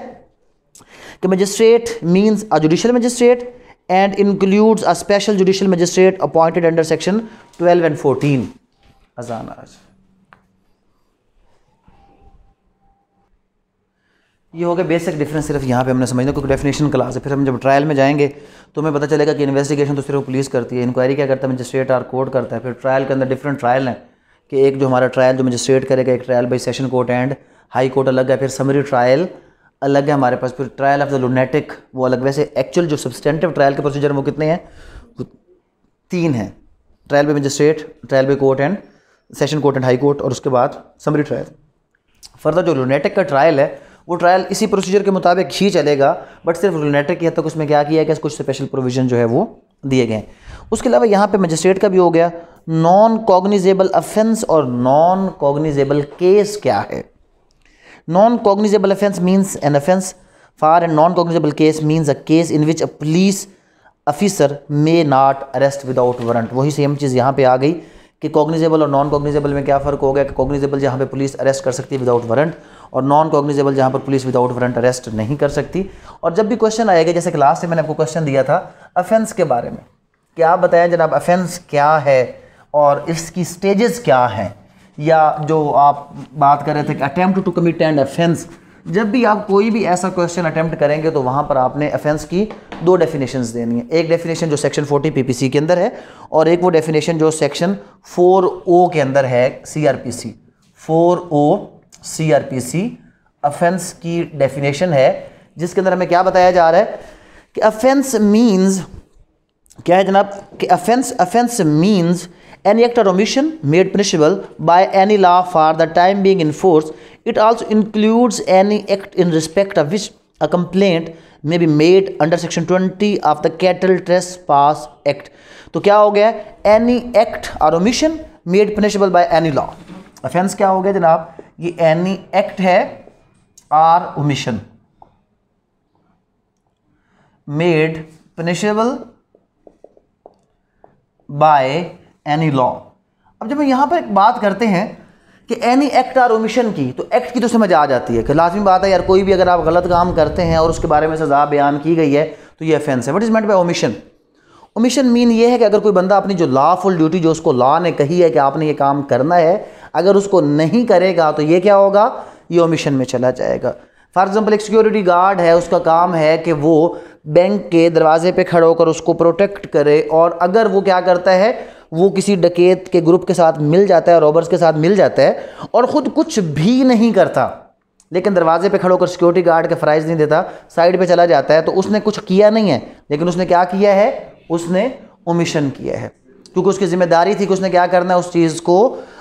कि magistrate means a judicial magistrate and includes a special judicial magistrate appointed under section twelve and fourteen अजाना ये हो गया बेसिक डिफरेंस सिर्फ यहाँ पे हमने समझना क्योंकि डेफिनेशन क्लास है फिर हम जब ट्रायल में जाएंगे तो हमें पता चलेगा कि इन्वेस्टिगेशन तो सिर्फ पुलिस करती है इंक्वायरी क्या करता है मजिस्ट्रेट आर कोर्ट करता है फिर ट्रायल के अंदर डिफरेंट ट्रायल है कि एक जो हमारा ट्रायल जो मजिस्ट्रेट करेगा एक trial by session court and high court अलग है फिर समरी ट्रायल अलग है हमारे पास फिर ट्रायल ऑफ द लुनेटिक वो अलग वैसे एक्चुअल जो सब्सटेंटिव ट्रायल के प्रोसीजर वो कितने हैं तीन हैं trial by magistrate trial by court and session court and high court और उसके बाद समरी ट्रायल फर्दर जो लुनेटिक का ट्रायल है वो ट्रायल इसी प्रोसीजर के मुताबिक ही चलेगा बट सिर्फ रेगुलेटर की हद तक उसमें क्या किया गया कि कुछ स्पेशल प्रोविजन जो है वो दिए गए उसके अलावा यहाँ पे मजिस्ट्रेट का भी हो गया नॉन कॉग्निजेबल अफेंस और नॉन कॉग्निजेबल केस क्या है non cognizable offence means an offence for and non cognizable case means a case in which a police officer may not arrest without warrant वही same चीज़ यहाँ पे आ गई कि cognizable और नॉन कॉग्निजेबल में क्या फ़र्क हो गया कि कॉग्निजेबल जहाँ पे पुलिस अरेस्ट कर सकती है विदाउट वारंट और नॉन कॉग्निजेबल जहाँ पर पुलिस विदाउट वारंट अरेस्ट नहीं कर सकती और जब भी क्वेश्चन आएगा जैसे कि लास्ट में मैंने आपको क्वेश्चन दिया था अफेंस के बारे में कि आप बताएं जनाब अफेंस क्या है और इसकी स्टेजेस क्या हैं या जो आप बात कर रहे थे कि attempt to commit and offence जब भी आप कोई भी ऐसा क्वेश्चन अटैम्प्ट करेंगे तो वहाँ पर आपने अफेंस की दो डेफिनेशन देनी है एक डेफिनेशन जो सेक्शन 40 पीपीसी के अंदर है और एक वो डेफिनेशन जो सेक्शन ओ के अंदर है CrPC O C R P C offence की डेफिनेशन है जिसके अंदर हमें क्या बताया जा रहा है कि अफेंस मीन्स क्या है जनाब कि offence offence means any act और omission made punishable by any law for the time being in force it also includes any act in respect of which a complaint may be made under section twenty of the cattle trespass act तो क्या हो गया any act और omission made punishable by any law offence क्या हो गया जनाब ये एनी एक्ट है or omission made punishable by any law अब जब हम यहां पर एक बात करते हैं कि एनी एक्ट आर ओमिशन की तो एक्ट की तो समझ आ जाती है कि लाजमी बात है यार कोई भी अगर आप गलत काम करते हैं और उसके बारे में सज़ा बयान की गई है तो ये अफेंस है what is meant by omission omission mean ये है कि अगर कोई बंदा अपनी जो लॉफुल ड्यूटी जो उसको लॉ ने कही है कि आपने ये काम करना है अगर उसको नहीं करेगा तो ये क्या होगा ये ओमिशन में चला जाएगा फॉर एग्ज़ाम्पल एक सिक्योरिटी गार्ड है उसका काम है कि वो बैंक के दरवाजे पे खड़ा होकर उसको प्रोटेक्ट करे और अगर वो क्या करता है वो किसी डकेत के ग्रुप के साथ मिल जाता है रॉबर्स के साथ मिल जाता है और ख़ुद कुछ भी नहीं करता लेकिन दरवाजे पे खड़ा होकर सिक्योरिटी गार्ड के फ़राइज़ नहीं देता साइड पे चला जाता है तो उसने कुछ किया नहीं है लेकिन उसने क्या किया है उसने ओमिशन किया है क्योंकि उसकी ज़िम्मेदारी थी कि उसने क्या करना है उस चीज़ को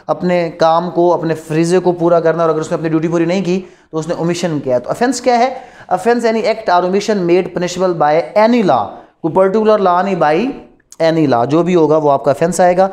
अपने काम को अपने फ्रीजे को पूरा करना और अगर उसने अपनी ड्यूटी पूरी नहीं की तो उसने ओमिशन किया तो ऑफेंस क्या है offence any act or omission made punishable by any law को पर्टिकुलर लॉ नहीं बाई एनी लॉ जो भी होगा वो आपका ऑफेंस आएगा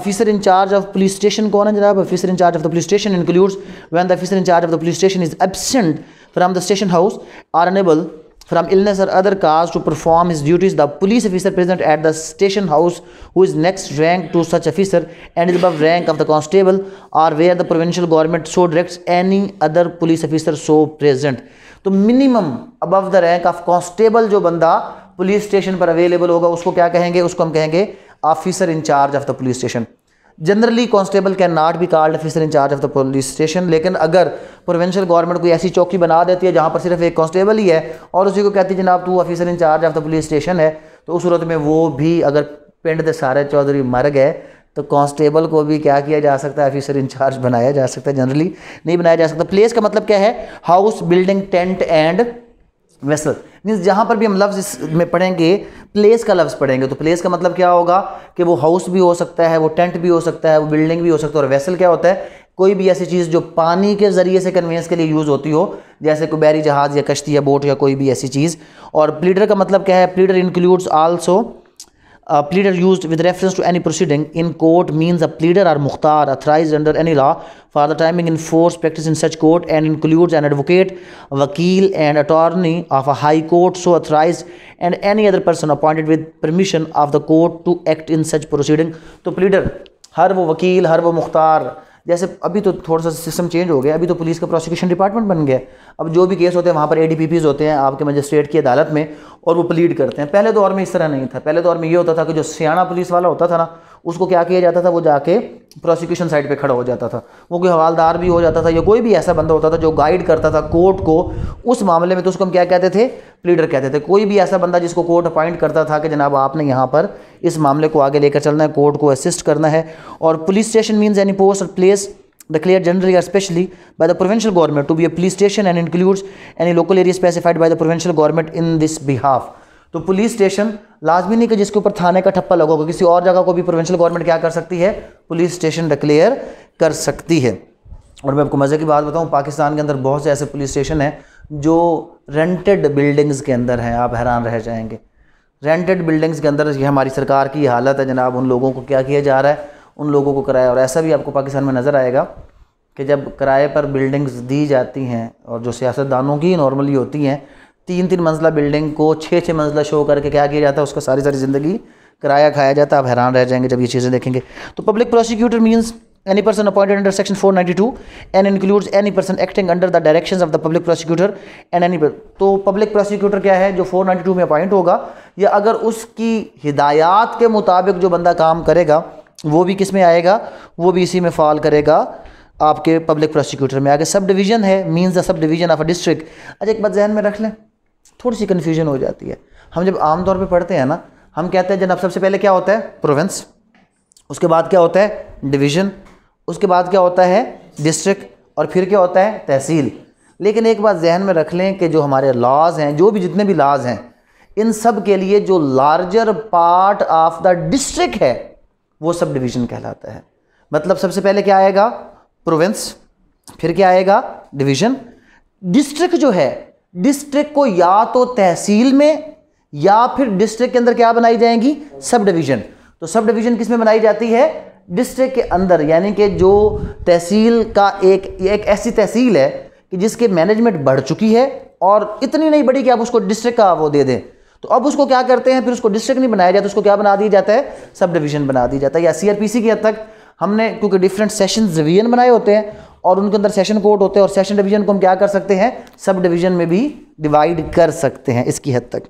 officer in charge of police station कौन है जनाब officer in charge of the police station includes when the officer in charge of the police station is absent from the station house or unable from illness or other cause to perform his duties the police officer present at the station house who is next rank to such officer and is above rank of the constable or where the provincial government so directs any other police officer so present तो minimum above the rank of constable जो बंदा police station पर available होगा उसको क्या कहेंगे उसको हम कहेंगे officer in charge of the police station generally constable can not be called officer in charge of the police station लेकिन अगर प्रोविंशियल गवर्नमेंट कोई ऐसी चौकी बना देती है जहाँ पर सिर्फ एक कांस्टेबल ही है और उसी को कहती है जनाब तू officer in charge of the police station है तो उस सूरत में वो भी अगर पिंड के सारे चौधरी मर गए तो कांस्टेबल को भी क्या किया जा सकता है ऑफिसर इंचार्ज बनाया जा सकता है जनरली नहीं बनाया जा सकता प्लेस का मतलब क्या है house building tent and vessel means जहाँ पर भी हम लफ्ज़ इसमें पढ़ेंगे प्लेस का लफ्ज़ पढ़ेंगे तो प्लेस का मतलब क्या होगा कि वो हाउस भी हो सकता है वो टेंट भी हो सकता है वो बिल्डिंग भी हो सकता है और वेसल क्या होता है कोई भी ऐसी चीज़ जो पानी के ज़रिए से कन्वेंस के लिए यूज़ होती हो जैसे कोई बैरी जहाज़ या कश्ती या बोट या कोई भी ऐसी चीज़ और प्लीडर का मतलब क्या है pleader includes also a pleader used with reference to any proceeding in court means a pleader or mukhtar authorized under any law for the timing in force practice in such court and includes an advocate, vakil and attorney of a high court so authorized and any other person appointed with permission of the court to act in such proceeding. So pleader हर वो वकील हर जैसे अभी तो थोड़ा सा system change हो गया अभी तो पुलिस का प्रोसिक्यूशन डिपार्टमेंट बन गया अब जो भी केस होते हैं वहाँ पर ए होते हैं आपके मजिस्ट्रेट की अदालत में और वो प्लीड करते हैं पहले दौर में इस तरह नहीं था पहले दौर में ये होता था कि जो सियाणा पुलिस वाला होता था ना उसको क्या किया जाता था वो जाके प्रोसिक्यूशन साइड पे खड़ा हो जाता था वो कोई हवालदार भी हो जाता था या कोई भी ऐसा बंदा होता था जो गाइड करता था कोर्ट को उस मामले में तो उसको हम क्या कहते थे प्लीडर कहते थे कोई भी ऐसा बंदा जिसको कोर्ट अपॉइंट करता था कि जनाब आपने यहाँ पर इस मामले को आगे लेकर चलना है कोर्ट को असिस्ट करना है और police station means any post और place clear generally or specially by the provincial government to be a police station and includes any local area specified by the provincial government in this behalf तो police station लाजमी नहीं कि जिसके ऊपर थाने का ठप्पा लगा होगा किसी और जगह को भी प्रोविंशियल गवर्नमेंट क्या कर सकती है पुलिस स्टेशन डिक्लेयर कर सकती है और मैं आपको मज़े की बात बताऊँ पाकिस्तान के अंदर बहुत से ऐसे पुलिस स्टेशन हैं जो रेंटेड बिल्डिंग्स के अंदर हैं आप हैरान रह जाएंगे रेंटेड बिल्डिंग्स के अंदर ये हमारी सरकार की हालत है जनाब उन लोगों को क्या किया जा रहा है उन लोगों को किराया और ऐसा भी आपको पाकिस्तान में नज़र आएगा कि जब किराए पर बिल्डिंग्स दी जाती हैं और जो सियासतदानों की नॉर्मली होती हैं तीन तीन मंजिला बिल्डिंग को छः छः मंजिला शो करके क्या किया जाता है उसका सारी सारी ज़िंदगी किराया खाया जाता है आप हैरान रह जाएंगे जब ये चीज़ें देखेंगे तो public prosecutor means any person appointed under section 492 and includes any person acting under the directions of the public prosecutor and any तो पब्लिक प्रोसिक्यूटर क्या है जो 492 में अपॉइंट होगा या अगर उसकी हिदायत के मुताबिक जो बंदा काम करेगा वो भी किस में आएगा वो भी इसी में फॉल करेगा आपके पब्लिक प्रोसिक्यूटर में आगे सब डिवीज़न है means the sub division of a district अच्छा एक बात जहन में रख लें थोड़ी सी कन्फ्यूजन हो जाती है हम जब आमतौर पर पढ़ते हैं ना हम कहते हैं जनाब सबसे पहले क्या होता है प्रोविंस उसके बाद क्या होता है डिवीज़न उसके बाद क्या होता है डिस्ट्रिक्ट और फिर क्या होता है तहसील लेकिन एक बात जहन में रख लें कि जो हमारे लॉज हैं जो भी जितने भी लॉज हैं इन सब के लिए जो larger part of the district है वो सब डिवीज़न कहलाता है मतलब सबसे पहले क्या आएगा प्रोविंस फिर क्या आएगा डिवीज़न डिस्ट्रिक्ट जो है डिस्ट्रिक्ट को या तो तहसील में या फिर डिस्ट्रिक्ट के अंदर क्या बनाई जाएंगी सब डिवीजन तो सब डिवीजन किस में बनाई जाती है डिस्ट्रिक्ट के अंदर यानी कि जो तहसील का एक एक ऐसी तहसील है कि जिसके मैनेजमेंट बढ़ चुकी है और इतनी नहीं बढ़ी कि आप उसको डिस्ट्रिक्ट का वो दे दें तो अब उसको क्या करते हैं फिर उसको डिस्ट्रिक्ट नहीं बनाया जाता उसको क्या बना दिया जाता है सब डिवीजन बना दिया जाता है या सीआरपीसी की हद तक हमने क्योंकि डिफरेंट सेशन डिवीजन बनाए होते हैं और उनके अंदर सेशन कोड होते हैं और सेशन डिवीजन को हम क्या कर सकते हैं सब डिवीजन में भी डिवाइड कर सकते हैं इसकी हद तक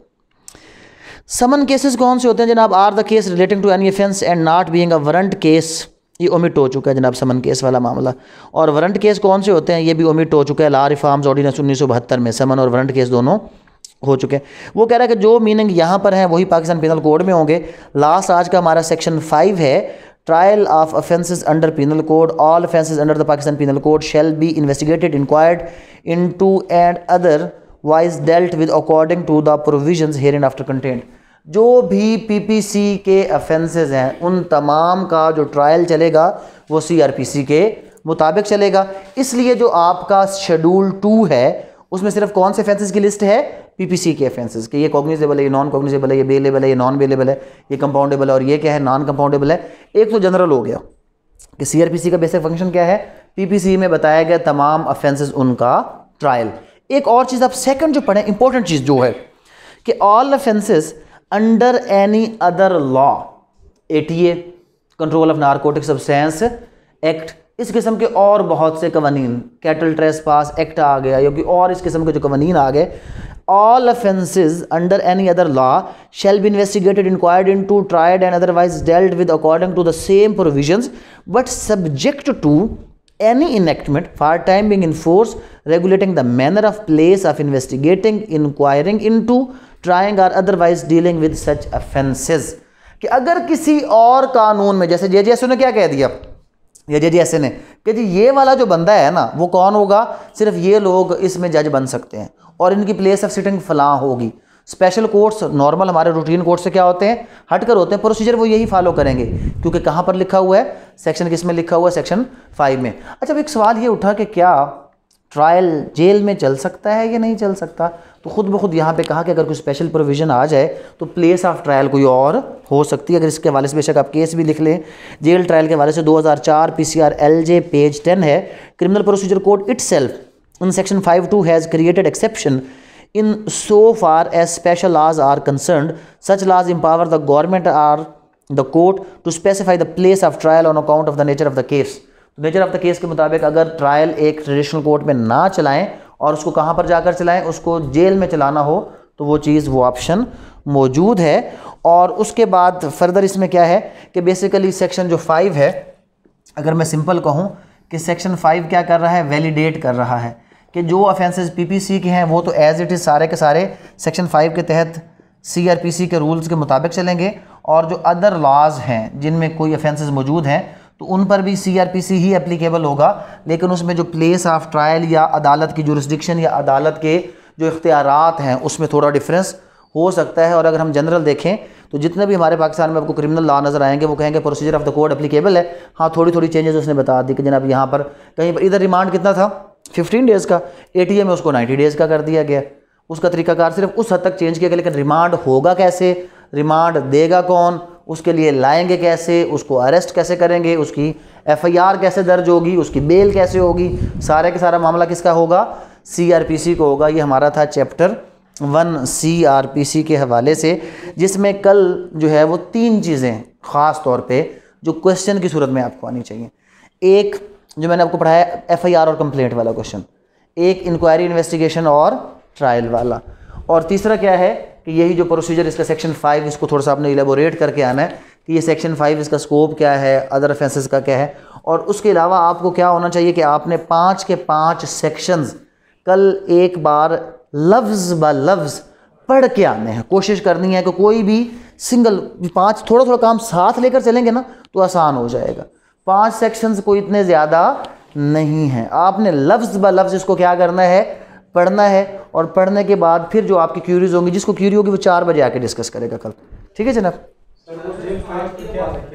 समन केसेस कौन से होते हैं जनाब or the case relating to any offence and not being a warrant case ये ओमिट हो चुका है जनाब समन केस वाला मामला और वरंट केस कौन से होते हैं ये भी ओमिट हो चुका है ला रिफॉर्म्स ऑर्डिनेंस उन्नीस में समन और वरंट केस दोनों हो चुके हैं वो कह रहा है कि जो मीनिंग यहाँ पर है वही पाकिस्तान पेनल कोड में होंगे लास्ट आज का हमारा सेक्शन फाइव है trial of offences under penal code all offences under the Pakistan penal code shall be investigated inquired into and otherwise dealt with according to the provision here and after content जो भी P P C के अफेंसेज हैं उन तमाम का जो trial चलेगा वो सी आर पी सी के मुताबिक चलेगा इसलिए जो आपका शेड्यूल टू है उसमें सिर्फ कौन से अफेंसेज की लिस्ट है पीपीसी के ऑफेंसेस कि ये कॉग्निजेबल है ये नॉन कॉग्निजेबल है ये बेलेबल है ये नॉन बेलेबल है ये कंपाउंडेबल है और ये क्या है नॉन कंपाउंडेबल है एक तो जनरल हो गया कि सीआरपीसी का बेसिक फंक्शन क्या है पीपीसी में बताया गया तमाम ऑफेंसेस उनका ट्रायल एक और चीज़ आप सेकंड जो पढ़ें इंपॉर्टेंट चीज़ जो है कि all offences under any other law a control of narcotic substance act इस किस्म के और बहुत से कवानीन कैटल ट्रेस पास एक्ट आ गया या कि और इस किस्म के जो कवानीन आ गए all offences under any other law shall be investigated inquired into tried and otherwise dealt with according to the same provisions but subject to any enactment for time being in force regulating the manner of place of investigating inquiring into trying or otherwise dealing with such offences कि अगर किसी और कानून में जैसे जे ने क्या कह दिया या जज ऐसे ने कि जी ये वाला जो बंदा है ना वो कौन होगा सिर्फ ये लोग इसमें जज बन सकते हैं और इनकी प्लेस ऑफ सिटिंग फलां होगी स्पेशल कोर्स नॉर्मल हमारे रूटीन कोर्स से क्या होते हैं हटकर होते हैं प्रोसीजर वो यही फॉलो करेंगे क्योंकि कहाँ पर लिखा हुआ है सेक्शन किस में लिखा हुआ है सेक्शन फाइव में अच्छा अब एक सवाल ये उठा कि क्या ट्रायल जेल में चल सकता है या नहीं चल सकता तो खुद ब खुद यहाँ पे कहा कि अगर कोई स्पेशल प्रोविज़न आ जाए तो प्लेस ऑफ ट्रायल कोई और हो सकती है अगर इसके हवाले से बेशक आप केस भी लिख लें जेल ट्रायल के हवाले से 2004 पीसीआर एलजे पेज 10 है criminal procedure code itself in section five two has created exception in so far as special laws are concern such laws empower the government or the court to specify the place of trial on account of the nature of the case nature of the case के मुताबिक अगर trial एक traditional court में ना चलाएं और उसको कहाँ पर जाकर चलाएं उसको जेल में चलाना हो तो वो चीज़ वो ऑप्शन मौजूद है और उसके बाद फर्दर इसमें क्या है कि बेसिकली सेक्शन जो फाइव है अगर मैं सिंपल कहूँ कि सेक्शन फाइव क्या कर रहा है वैलिडेट कर रहा है कि जो ऑफेंसेस पीपीसी के हैं वो तो एज़ इट इज़ सारे के सारे सेक्शन फाइव के तहत सीआरपीसी के रूल्स के मुताबिक चलेंगे और जो अदर लॉज हैं जिनमें कोई ऑफेंसेस मौजूद हैं तो उन पर भी सीआरपीसी ही अप्लीकेबल होगा लेकिन उसमें जो प्लेस ऑफ ट्रायल या अदालत की जुरिस्डिक्शन या अदालत के जो इख्तियार हैं उसमें थोड़ा डिफरेंस हो सकता है और अगर हम जनरल देखें तो जितने भी हमारे पाकिस्तान में आपको क्रिमिनल लॉ नज़र आएंगे वो कहेंगे procedure of the court applicable है हाँ थोड़ी थोड़ी चेंजेस उसने बता दी कि जनाब यहाँ पर कहीं पर इधर रिमांड कितना था फिफ्टीन डेज़ का ए टी एम उसको नाइन्टी डेज़ का कर दिया गया उसका तरीकाकार सिर्फ उस हद तक चेंज किया गया लेकिन रिमांड होगा कैसे रिमांड देगा कौन उसके लिए लाएंगे कैसे उसको अरेस्ट कैसे करेंगे उसकी एफआईआर कैसे दर्ज होगी उसकी बेल कैसे होगी सारे के सारा मामला किसका होगा सीआरपीसी को होगा ये हमारा था चैप्टर वन सीआरपीसी के हवाले से जिसमें कल जो है वो तीन चीज़ें ख़ास तौर पे जो क्वेश्चन की सूरत में आपको आनी चाहिए एक जो मैंने आपको पढ़ाया एफ आई आर और कंप्लेंट वाला क्वेश्चन एक इंक्वायरी इन्वेस्टिगेशन और ट्रायल वाला और तीसरा क्या है कि यही जो प्रोसीजर इसका सेक्शन फाइव इसको थोड़ा सा आपने इलेबोरेट करके आना है कि ये सेक्शन फाइव इसका स्कोप क्या है अदर ऑफेंसेस का क्या है और उसके अलावा आपको क्या होना चाहिए कि आपने पाँच के पाँच सेक्शंस कल एक बार लफ्ज़ ब लफ्ज़ पढ़ के आने हैं कोशिश करनी है कि कोई भी सिंगल पाँच थोड़ा थोड़ा काम साथ लेकर चलेंगे ना तो आसान हो जाएगा पांच सेक्शंस को इतने ज़्यादा नहीं है आपने लफ्ज़ ब लफ्ज़ इसको क्या करना है पढ़ना है और पढ़ने के बाद फिर जो आपकी क्यूरीज होंगी जिसको क्यूरी होगी वो चार बजे आके डिस्कस करेगा कल ठीक है जनाब